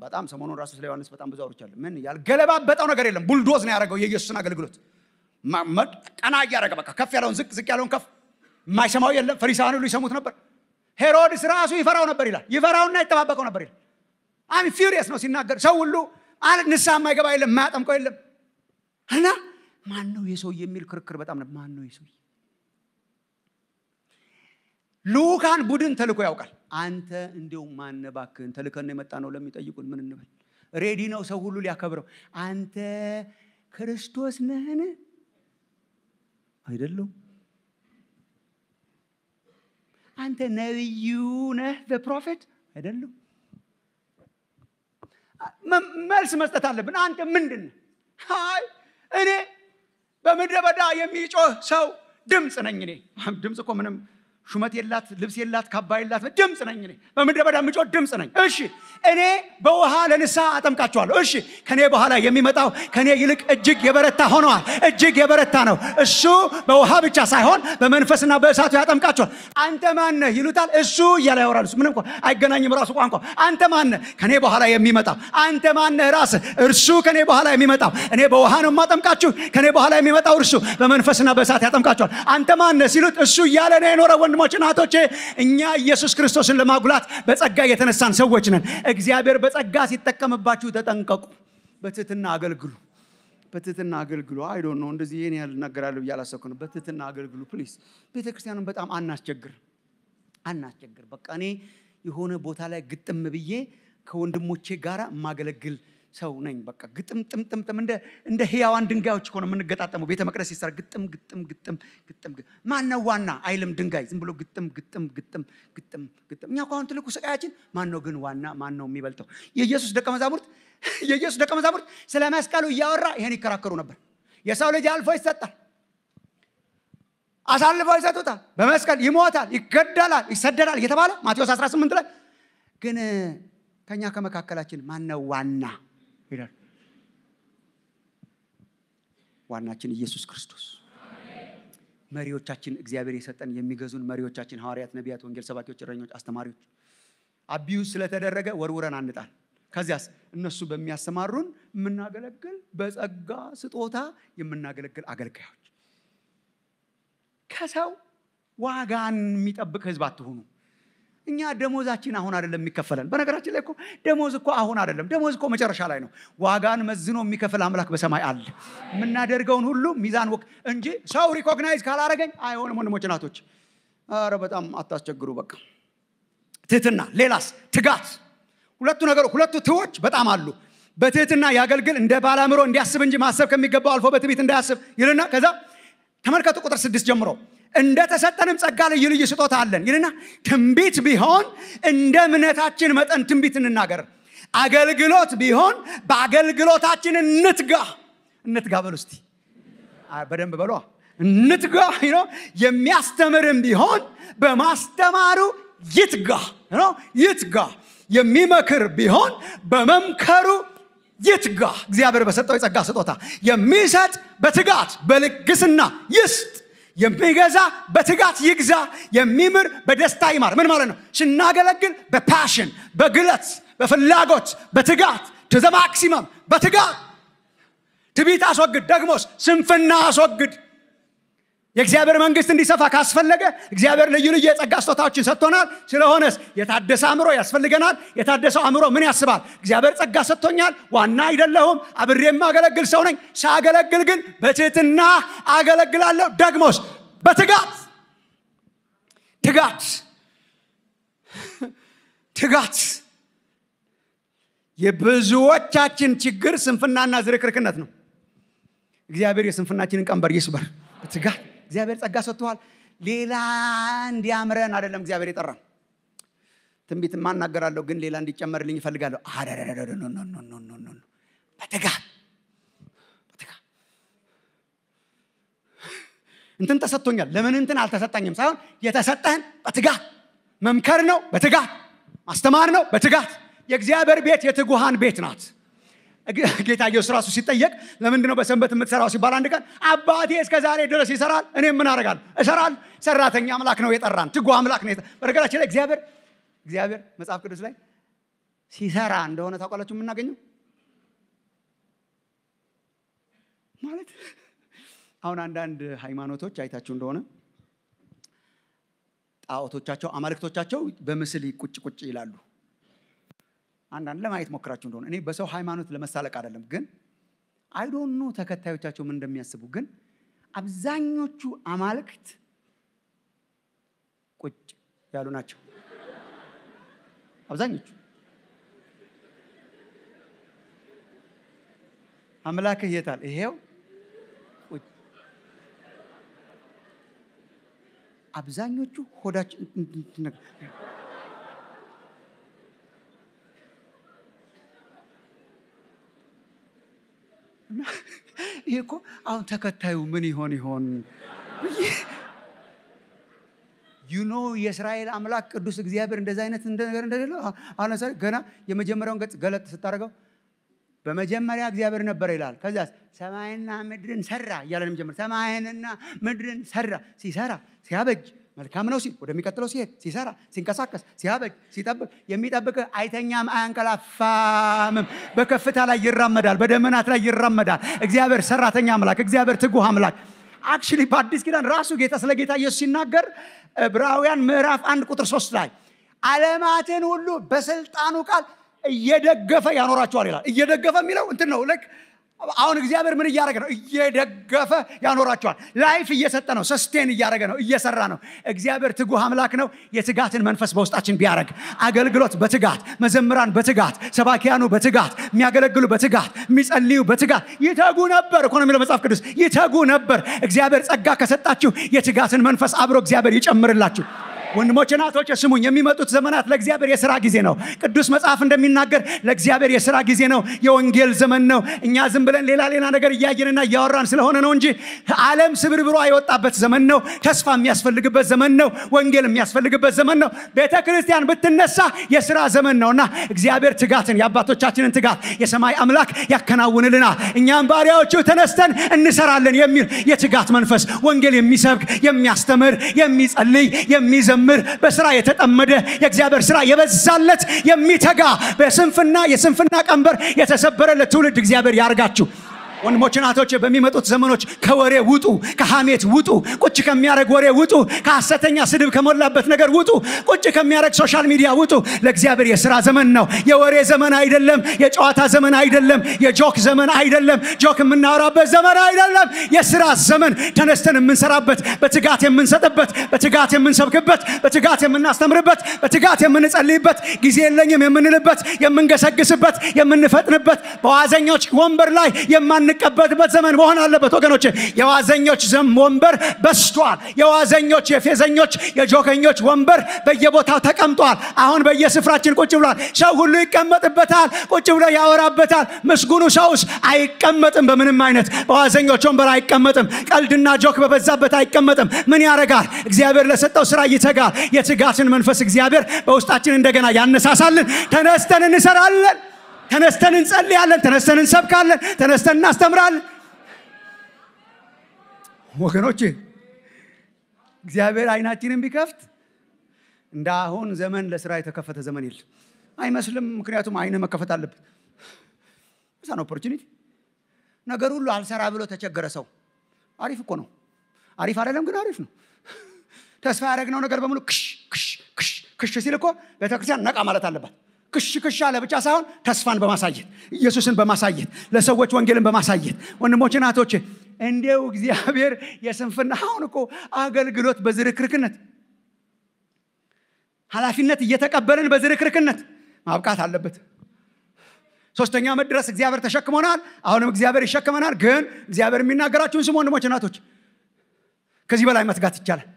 በጣም ሰሞኑን ራሱ ስለ ዮሐንስ በጣም ብዙ አውርቻለሁ። ምን ያልገለባበጠው ነገር የለም። ቡልዶዝ ነው ያደረገው የኢየሱስን አገልግሎት ቀና እያደረገ በቃ ከፍ ያለውን ዝቅ፣ ዝቅ ያለውን ከፍ። የማይሰማው የለም። ፈሪሳውያን ሁሉ ይሰሙት ነበር። ሄሮድስ ራሱ ይፈራው ነበር ይላል። ይፈራውና ይጠባበቀው ነበር ይላል። አሚ ፊውሪየስ ነው ሲናገር። ሰው ሁሉ ንስሐ የማይገባ የለም፣ የማያጠምቀው የለም። እና ማን ነው የሰው የሚል ክርክር በጣም ማን ነው የሰው ሉካን ቡድን ተልኮ ያውቃል። አንተ እንዲሁም ማነባክን ተልከን የመጣ ነው ለሚጠይቁን ምን እንበል? ሬዲ ነው ሰው ሁሉ ሊያከብረው። አንተ ክርስቶስ ነህን? አይደለም። አንተ ነቢዩ ነህ ፕሮፌት? አይደለም። መልስ መስጠት አለብን። አንተ ምንድን ነህ? አይ እኔ በምድረ በዳ የሚጮህ ሰው ድምፅ ነኝ። እኔ ድምፅ እኮ ምንም ሹመት የላት፣ ልብስ የላት፣ ካባ የላት፣ ድምፅ ነኝ እኔ። በምድረ በዳ የምጮህ ድምፅ ነኝ። እሺ እኔ በውሃ ለንስሐ አጠምቃችኋለሁ። እሺ ከኔ በኋላ የሚመጣው ከእኔ ይልቅ እጅግ የበረታ ሆነዋል። እጅግ የበረታ ነው። እሱ በውሃ ብቻ ሳይሆን በመንፈስና በእሳቱ ያጠምቃችኋል። አንተ ማነ ይሉታል። እሱ እያለ ያወራል። ምንም እኮ አይገናኝም ራሱ ቋንቋ። አንተ ማነ ከኔ በኋላ የሚመጣው አንተ ማነ ራስ እርሱ ከኔ በኋላ የሚመጣው እኔ በውሃ ነው የማጠምቃችሁ። ከእኔ በኋላ የሚመጣው እርሱ በመንፈስና በእሳት ያጠምቃችኋል። አንተ ማነ ሲሉት እሱ እያለ ነው የኖረ ወንድ ወንድሞች እናቶቼ፣ እኛ ኢየሱስ ክርስቶስን ለማጉላት በጸጋ የተነሳን ሰዎች ነን። እግዚአብሔር በጸጋ ሲጠቀምባችሁ ተጠንቀቁ። በትህትና አገልግሉ። በትህትና አገልግሉ። አይ ዶንት ኖ እንደዚህ ይሄን ያህል እናገራለሁ ብዬ አላሰብኩ ነው። በትህትና አገልግሉ ፕሊስ። ቤተ ክርስቲያኑን በጣም አናስቸግር አናስቸግር። በቃ እኔ የሆነ ቦታ ላይ ግጥም ብዬ ከወንድሞቼ ጋር ማገለግል ሰው ነኝ። በቃ ግጥም ጥም ጥም ጥም እንደ እንደ ህያዋን ድንጋዮች እኮ ነው የምንገጣጠመው። ቤተ መቅደስ ሲሰራ ግጥም ግጥም ግጥም ግጥም ነው ዋና አይልም ድንጋይ ዝም ብሎ ግጥም ግጥም ግጥም ግጥም ግጥም። እኛ እኮ አሁን ትልቁ ስቃያችን ማነው ግን ዋና ማነው የሚበልጠው? የኢየሱስ ደቀ መዛሙርት የኢየሱስ ደቀ መዛሙርት ስለ መስቀሉ እያወራ ይሄን ይከራከሩ ነበር። የሰው ልጅ አልፎ ይሰጣል፣ አሳልፈው ይሰጡታል፣ በመስቀል ይሞታል፣ ይገደላል፣ ይሰደዳል እየተባለ ማቴዎስ 18 ላይ ግን ከኛ ከመካከላችን ነው ዋና ይላል ዋናችን ኢየሱስ ክርስቶስ መሪዎቻችን እግዚአብሔር የሰጠን የሚገዙን መሪዎቻችን ሐዋርያት፣ ነቢያት፣ ወንጌል ሰባኪዎች፣ እረኞች፣ አስተማሪዎች አቢዩዝ ስለተደረገ ወርውረን አንጣል። ከዚያስ እነሱ በሚያሰማሩን የምናገለግል በጸጋ ስጦታ የምናገለግል አገልጋዮች ከሰው ዋጋን የሚጠብቅ ህዝብ አትሆኑ። እኛ ደሞዛችን አሁን አይደለም የሚከፈለን። በነገራችን ላይ እኮ ደሞዝ እኮ አሁን አይደለም፣ ደሞዝ እኮ መጨረሻ ላይ ነው። ዋጋን መዝኖ የሚከፍል አምላክ በሰማይ አለ። የምናደርገውን ሁሉ ሚዛን ወቅ እንጂ ሰው ሪኮግናይዝ ካላረገኝ አይሆንም። ወንድሞች ናቶች፣ አረ በጣም አታስቸግሩ። በቃ ትህትና፣ ሌላስ ትጋት። ሁለቱ ነገሮች ሁለቱ ትዎች በጣም አሉ። በትህትና ያገልግል እንደ ባላምሮ እንዲያስብ እንጂ ማሰብ ከሚገባው አልፎ በትዕቢት እንዳያስብ ይልና ከዛ ተመልከቱ ቁጥር ስድስት ጀምሮ እንደ ተሰጠንም ጸጋ ልዩ ልዩ ስጦታ አለን ይልና ትንቢት ቢሆን እንደ እምነታችን መጠን ትንቢት እንናገር አገልግሎት ቢሆን በአገልግሎታችን እንትጋ እንትጋ በሉ እስቲ በደንብ በሏ እንትጋ የሚያስተምርም ቢሆን በማስተማሩ ይትጋ ይትጋ የሚመክር ቢሆን በመምከሩ ይትጋ። እግዚአብሔር በሰጠው የጸጋ ስጦታ የሚሰጥ በትጋት በልግስና ይስጥ። የሚገዛ በትጋት ይግዛ። የሚምር በደስታ ይማር። ምን ማለት ነው? ስናገለግል በፓሽን በግለት በፍላጎት በትጋት ዘ ማክሲመም በትጋት ትቢት አስወግድ፣ ደግሞስ ስንፍና አስወግድ። የእግዚአብሔር መንግስት እንዲሰፋ ካስፈለገ እግዚአብሔር ልዩ ልዩ የጸጋ ስጦታዎችን ሰጥቶናል ስለሆነስ የታደሰ አእምሮ ያስፈልገናል የታደሰው አእምሮ ምን ያስባል እግዚአብሔር ጸጋ ሰጥቶኛል ዋና አይደለሁም አብሬ የማገለግል ሰው ነኝ ሳገለግል ግን በትህትና አገለግላለሁ ደግሞስ በትጋት ትጋት ትጋት የብዙዎቻችን ችግር ስንፍናና ዝርክርክነት ነው እግዚአብሔር የስንፍናችንን ቀንበር ይስበር ትጋት እግዚአብሔር ጸጋ ሰጥቷል ሌላ እንዲያምረን አይደለም እግዚአብሔር የጠራን። ትንቢት ማናገራለሁ ግን ሌላ እንዲጨመርልኝ ይፈልጋለሁ። በትጋ እንትን ተሰጥቶኛል። ለምን እንትን አልተሰጠኝም ሳይሆን የተሰጠህን በትጋት መምከር ነው፣ በትጋት ማስተማር ነው፣ በትጋት የእግዚአብሔር ቤት የትጉሃን ቤት ናት። ጌታ ኢየሱስ ራሱ ሲጠየቅ ለምንድን ነው በሰንበት የምትሰራው ሲባል አንድ ቀን አባቴ እስከ ዛሬ ድረስ ይሰራል እኔ ምን አረጋል እሰራል ሰራተኛ አምላክ ነው የጠራን ትጎ አምላክ ነው በነገራችን ላይ እግዚአብሔር እግዚአብሔር መጽሐፍ ቅዱስ ላይ ሲሰራ እንደሆነ ታውቃላችሁ የምናገኘው ማለት አሁን አንዳንድ ሃይማኖቶች አይታችሁ እንደሆነ ጣዖቶቻቸው አማልክቶቻቸው በምስል ቁጭ ቁጭ ይላሉ አንዳንድ ለማየት ሞክራችሁ እንደሆነ እኔ በሰው ሃይማኖት ለመሳለቅ አይደለም፣ ግን አይዶኑ ተከታዮቻቸው ምን እንደሚያስቡ ግን አብዛኞቹ አማልክት ቁጭ ያሉ ናቸው። አብዛኞቹ አምላክህ የታል? ይሄው አብዛኞቹ ሆዳችን ይሄ እኮ አሁን ተከታዩ ምን ይሆን ይሆን? ዩኖ የእስራኤል አምላክ ቅዱስ እግዚአብሔር እንደዚ አይነት ነገር እንደሌለ አሁን ገና የመጀመሪያውን ገጽ ገለጥ ስታደርገው በመጀመሪያ እግዚአብሔር ነበር ይላል። ከዚያ ሰማይና ምድርን ሰራ እያለ ጀምር ሰማይንና ምድርን ሰራ ሲሰራ ሲያበጅ መልካም ነው ሲል ወደሚቀጥለው ሲሄድ ሲሰራ ሲንቀሳቀስ ሲያበጅ ሲጠብቅ የሚጠብቅ አይተኛም አያንቀላፋምም በከፍታ ላይ ይራመዳል በደመናት ላይ ይራመዳል እግዚአብሔር ሰራተኛ አምላክ እግዚአብሔር ትጉህ አምላክ አክቹሊ በአዲስ ኪዳን ራሱ ጌታ ስለ ጌታ ኢየሱስ ሲናገር ዕብራውያን ምዕራፍ አንድ ቁጥር ሶስት ላይ አለማትን ሁሉ በስልጣኑ ቃል እየደገፈ ያኖራቸዋል ይላል እየደገፈ የሚለው እንትን ነው ልክ አሁን እግዚአብሔር ምን እያደረገ ነው? እየደገፈ ያኖራቸዋል። ላይፍ እየሰጠ ነው። ሰስቴን እያደረገ ነው። እየሰራ ነው። እግዚአብሔር ትጉህ አምላክ ነው። የትጋትን መንፈስ በውስጣችን ቢያደረግ አገልግሎት በትጋት መዘምራን በትጋት ሰባኪያኑ በትጋት የሚያገለግሉ በትጋት የሚጸልዩ በትጋት ይተጉ ነበር እኮ ነው የሚለው መጽሐፍ ቅዱስ። ይተጉ ነበር። እግዚአብሔር ጸጋ ከሰጣችሁ የትጋትን መንፈስ አብሮ እግዚአብሔር ይጨምርላችሁ። ወንድሞች እናቶች ስሙኝ የሚመጡት ዘመናት ለእግዚአብሔር የስራ ጊዜ ነው ቅዱስ መጽሐፍ እንደሚናገር ለእግዚአብሔር የስራ ጊዜ ነው የወንጌል ዘመን ነው እኛ ዝም ብለን ሌላ ሌላ ነገር እያየንና እያወራን ስለሆነ ነው እንጂ አለም ስብርብሯ የወጣበት ዘመን ነው ተስፋ የሚያስፈልግበት ዘመን ነው ወንጌል የሚያስፈልግበት ዘመን ነው ቤተ ክርስቲያን ብትነሳ የስራ ዘመን ነው እና እግዚአብሔር ትጋትን የአባቶቻችንን ትጋት የሰማይ አምላክ ያከናውንልናል እኛም ባሪያዎቹ ተነስተን እንሰራለን የሚል የትጋት መንፈስ ወንጌል የሚሰብክ የሚያስተምር የሚጸልይ የሚዘም የሚመረምር በስራ የተጠመደ የእግዚአብሔር ስራ የበዛለት የሚተጋ በስንፍና የስንፍና ቀንበር የተሰበረ ትውልድ እግዚአብሔር ያርጋችሁ። ወንድሞች እናቶች በሚመጡት ዘመኖች ከወሬ ውጡ፣ ከሐሜት ውጡ፣ ቁጭ ከሚያደረግ ወሬ ውጡ፣ ከሐሰተኛ ስድብ ከሞላበት ነገር ውጡ፣ ቁጭ ከሚያደረግ ሶሻል ሚዲያ ውጡ። ለእግዚአብሔር የሥራ ዘመን ነው። የወሬ ዘመን አይደለም። የጨዋታ ዘመን አይደለም። የጆክ ዘመን አይደለም። ጆክ የምናወራበት ዘመን አይደለም። የሥራ ዘመን ተነስተን የምንሰራበት፣ በትጋት የምንሰጥበት፣ በትጋት የምንሰብክበት፣ በትጋት የምናስተምርበት፣ በትጋት የምንጸልይበት፣ ጊዜ የለኝም የምንልበት፣ የምንገሰግስበት፣ የምንፈጥንበት፣ በዋዘኞች ወንበር ላይ የማን የምንቀበልበት ዘመን መሆን አለበት ወገኖች የዋዘኞች ወንበር በስቷል የዋዘኞች የፌዘኞች የጆገኞች ወንበር በየቦታው ተቀምጧል አሁን በየስፍራችን ቁጭ ብሏል ሰው ሁሉ ይቀመጥበታል ቁጭ ብሎ ያወራበታል ምስጉኑ ሰውስ አይቀመጥም በምንም አይነት በዋዘኞች ወንበር አይቀመጥም ቀልድና ጆክ በበዛበት አይቀመጥም ምን ያደረጋል እግዚአብሔር ለሰጠው ስራ ይተጋል የትጋትን መንፈስ እግዚአብሔር በውስጣችን እንደገና ያነሳሳልን ተነስተን እንሰራለን ተነስተን እንጸልያለን፣ ተነስተን እንሰብካለን፣ ተነስተን እናስተምራለን። ወገኖቼ እግዚአብሔር አይናችንን ቢከፍት እንደ አሁን ዘመን ለስራ የተከፈተ ዘመን የለም አይመስልም። ምክንያቱም አይነ መከፈት አለበት። ሳን ኦፖርቹኒቲ ነገር ሁሉ አልሰራ ብሎ ተቸገረ ሰው። አሪፍ እኮ ነው። አሪፍ አይደለም ግን አሪፍ ነው። ተስፋ ያደረግነው ነገር በሙሉ ክሽ ክሽ ክሽ ክሽ ሲል እኮ ቤተክርስቲያን ነቃ ማለት አለባት። ክሽክሽ አለ ብቻ ሳይሆን ተስፋን በማሳየት ኢየሱስን በማሳየት ለሰዎች ወንጌልን በማሳየት ወንድሞች ናቶች እንዴው እግዚአብሔር የስንፍና አሁን እኮ አገልግሎት በዝርክርክነት ኃላፊነት እየተቀበልን በዝርክርክነት ማብቃት አለበት ሶስተኛ መድረስ ድረስ እግዚአብሔር ተሸክሞናል አሁንም እግዚአብሔር ይሸክመናል ግን እግዚአብሔር የሚናገራችሁን ስሙ ወንድሞች እናቶች ከዚህ በላይ መትጋት ይቻላል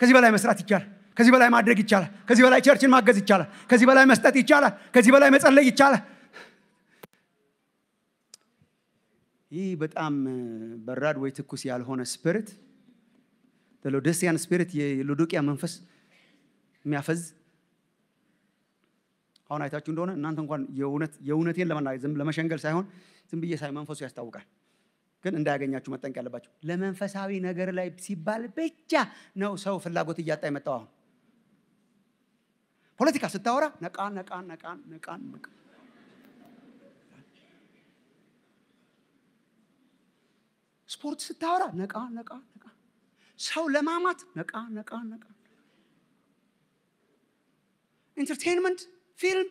ከዚህ በላይ መስራት ይቻላል ከዚህ በላይ ማድረግ ይቻላል። ከዚህ በላይ ቸርችን ማገዝ ይቻላል። ከዚህ በላይ መስጠት ይቻላል። ከዚህ በላይ መጸለይ ይቻላል። ይህ በጣም በራድ ወይ ትኩስ ያልሆነ ስፒሪት ሎዶሲያን ስፒሪት የሎዶቅያ መንፈስ የሚያፈዝ አሁን አይታችሁ እንደሆነ እናንተ እንኳን የእውነቴን ለመናገር ለመሸንገል ሳይሆን ዝም ብዬ ሳይ መንፈሱ ያስታውቃል። ግን እንዳያገኛችሁ መጠንቅ ያለባቸው ለመንፈሳዊ ነገር ላይ ሲባል ብቻ ነው ሰው ፍላጎት እያጣ የመጣው አሁን ፖለቲካ ስታወራ ነቃ ነቃ ነቃ ነቃ ነቃ ስፖርት ስታወራ ነቃ ነቃ ነቃ ሰው ለማማት ነቃ ነቃ ነቃ ኢንተርቴንመንት ፊልም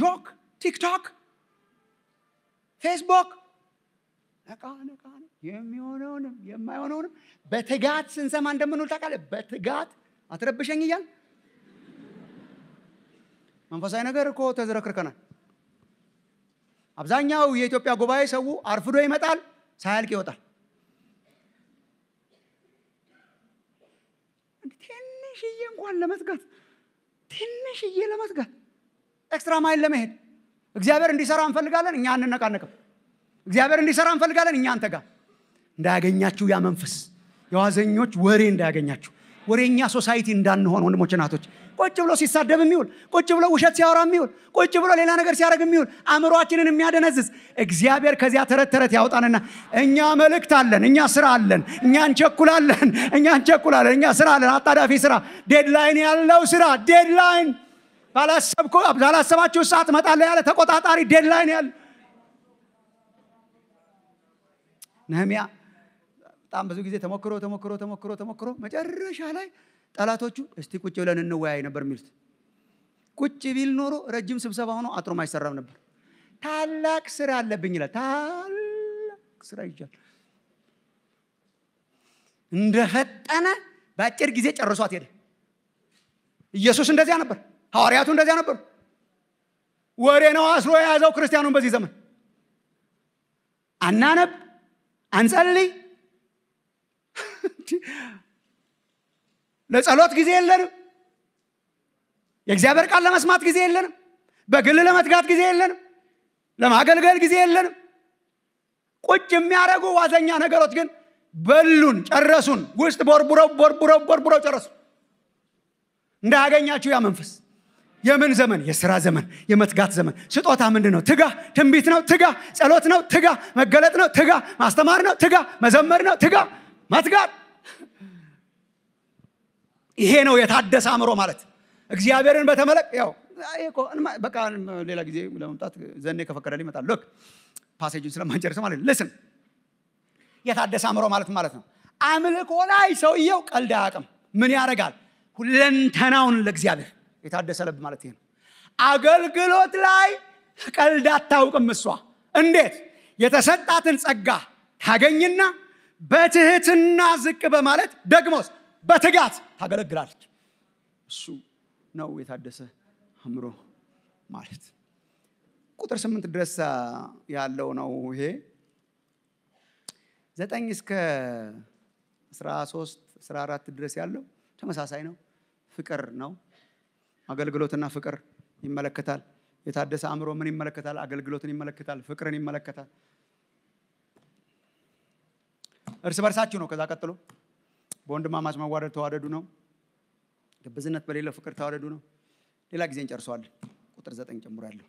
ጆክ ቲክቶክ ፌስቡክ ነቃ ነቃ የሚሆነውንም የማይሆነውንም በትጋት ስንሰማ እንደምንውል ታቃለ በትጋት አትረብሸኝ እያል መንፈሳዊ ነገር እኮ ተዝረክርከናል። አብዛኛው የኢትዮጵያ ጉባኤ ሰው አርፍዶ ይመጣል፣ ሳያልቅ ይወጣል። ትንሽዬ እንኳን ለመትጋት ትንሽዬ ለመዝጋት ኤክስትራ ማይል ለመሄድ እግዚአብሔር እንዲሰራ እንፈልጋለን፣ እኛ አንነቃነቅም። እግዚአብሔር እንዲሰራ እንፈልጋለን፣ እኛ አንተጋ እንዳያገኛችሁ ያ መንፈስ የዋዘኞች ወሬ እንዳያገኛችሁ ወሬኛ ሶሳይቲ እንዳንሆን ወንድሞች ናቶች። ቁጭ ብሎ ሲሳደብ የሚውል ቁጭ ብሎ ውሸት ሲያወራ የሚውል ቁጭ ብሎ ሌላ ነገር ሲያደርግ የሚውል አእምሯችንን የሚያደነዝዝ እግዚአብሔር ከዚያ ተረት ተረት ያውጣንና እኛ መልእክት አለን፣ እኛ ስራ አለን፣ እኛ እንቸኩላለን፣ እኛ እንቸኩላለን፣ እኛ ስራ አለን። አጣዳፊ ስራ፣ ዴድላይን ያለው ስራ፣ ዴድላይን ባላሰባችሁ ሰዓት መጣለ ያለ ተቆጣጣሪ ዴድላይን ያለ ነህሚያ በጣም ብዙ ጊዜ ተሞክሮ ተሞክሮ ተሞክሮ ተሞክሮ መጨረሻ ላይ ጠላቶቹ እስቲ ቁጭ ብለን እንወያይ ነበር የሚሉት። ቁጭ ቢል ኖሮ ረጅም ስብሰባ ሆኖ አጥሮም አይሰራም ነበር። ታላቅ ስራ አለብኝ ይላል። ታላቅ ስራ ይጃል እንደፈጠነ በአጭር ጊዜ ጨርሷት ሄደ። ኢየሱስ እንደዚያ ነበር። ሐዋርያቱ እንደዚያ ነበር ወሬ ነው አስሮ የያዘው ክርስቲያኑን በዚህ ዘመን። አናነብ፣ አንጸልይ ለጸሎት ጊዜ የለንም። የእግዚአብሔር ቃል ለመስማት ጊዜ የለንም። በግል ለመትጋት ጊዜ የለንም። ለማገልገል ጊዜ የለንም። ቁጭ የሚያደርጉ ዋዘኛ ነገሮች ግን በሉን፣ ጨረሱን። ውስጥ ቦርቡረው ቦርቡረው ቦርቡረው ጨረሱ። እንዳያገኛችሁ ያ መንፈስ የምን ዘመን? የስራ ዘመን፣ የመትጋት ዘመን። ስጦታ ምንድን ነው? ትጋ። ትንቢት ነው፣ ትጋ። ጸሎት ነው፣ ትጋ። መገለጥ ነው፣ ትጋ። ማስተማር ነው፣ ትጋ። መዘመር ነው፣ ትጋ። መትጋት ይሄ ነው የታደሰ አእምሮ ማለት። እግዚአብሔርን በተመለክ ያው በቃ ሌላ ጊዜ ለመምጣት ዘኔ ከፈቀደ ይመጣል። ሎክ ፓሴጅን ስለማንጨርስ ማለት ልስን የታደሰ አእምሮ ማለት ማለት ነው። አምልኮ ላይ ሰውየው ቀልድ አቅም ምን ያደርጋል? ሁለንተናውን ለእግዚአብሔር የታደሰ ልብ ማለት ይሄ ነው። አገልግሎት ላይ ቀልድ አታውቅም እሷ። እንዴት የተሰጣትን ጸጋ ታገኝና በትህትና ዝቅ በማለት ደግሞስ በትጋት ታገለግላለች። እሱ ነው የታደሰ አእምሮ ማለት። ቁጥር ስምንት ድረስ ያለው ነው ይሄ ዘጠኝ እስከ 13 አራት ድረስ ያለው ተመሳሳይ ነው። ፍቅር ነው። አገልግሎትና ፍቅር ይመለከታል። የታደሰ አእምሮ ምን ይመለከታል? አገልግሎትን ይመለከታል። ፍቅርን ይመለከታል። እርስ በርሳችሁ ነው። ከዛ ቀጥሎ በወንድማማች መዋደድ ተዋደዱ ነው። ግብዝነት በሌለው ፍቅር ተዋደዱ ነው። ሌላ ጊዜ እንጨርሰዋለን። ቁጥር ዘጠኝ ጨምሮ ያለው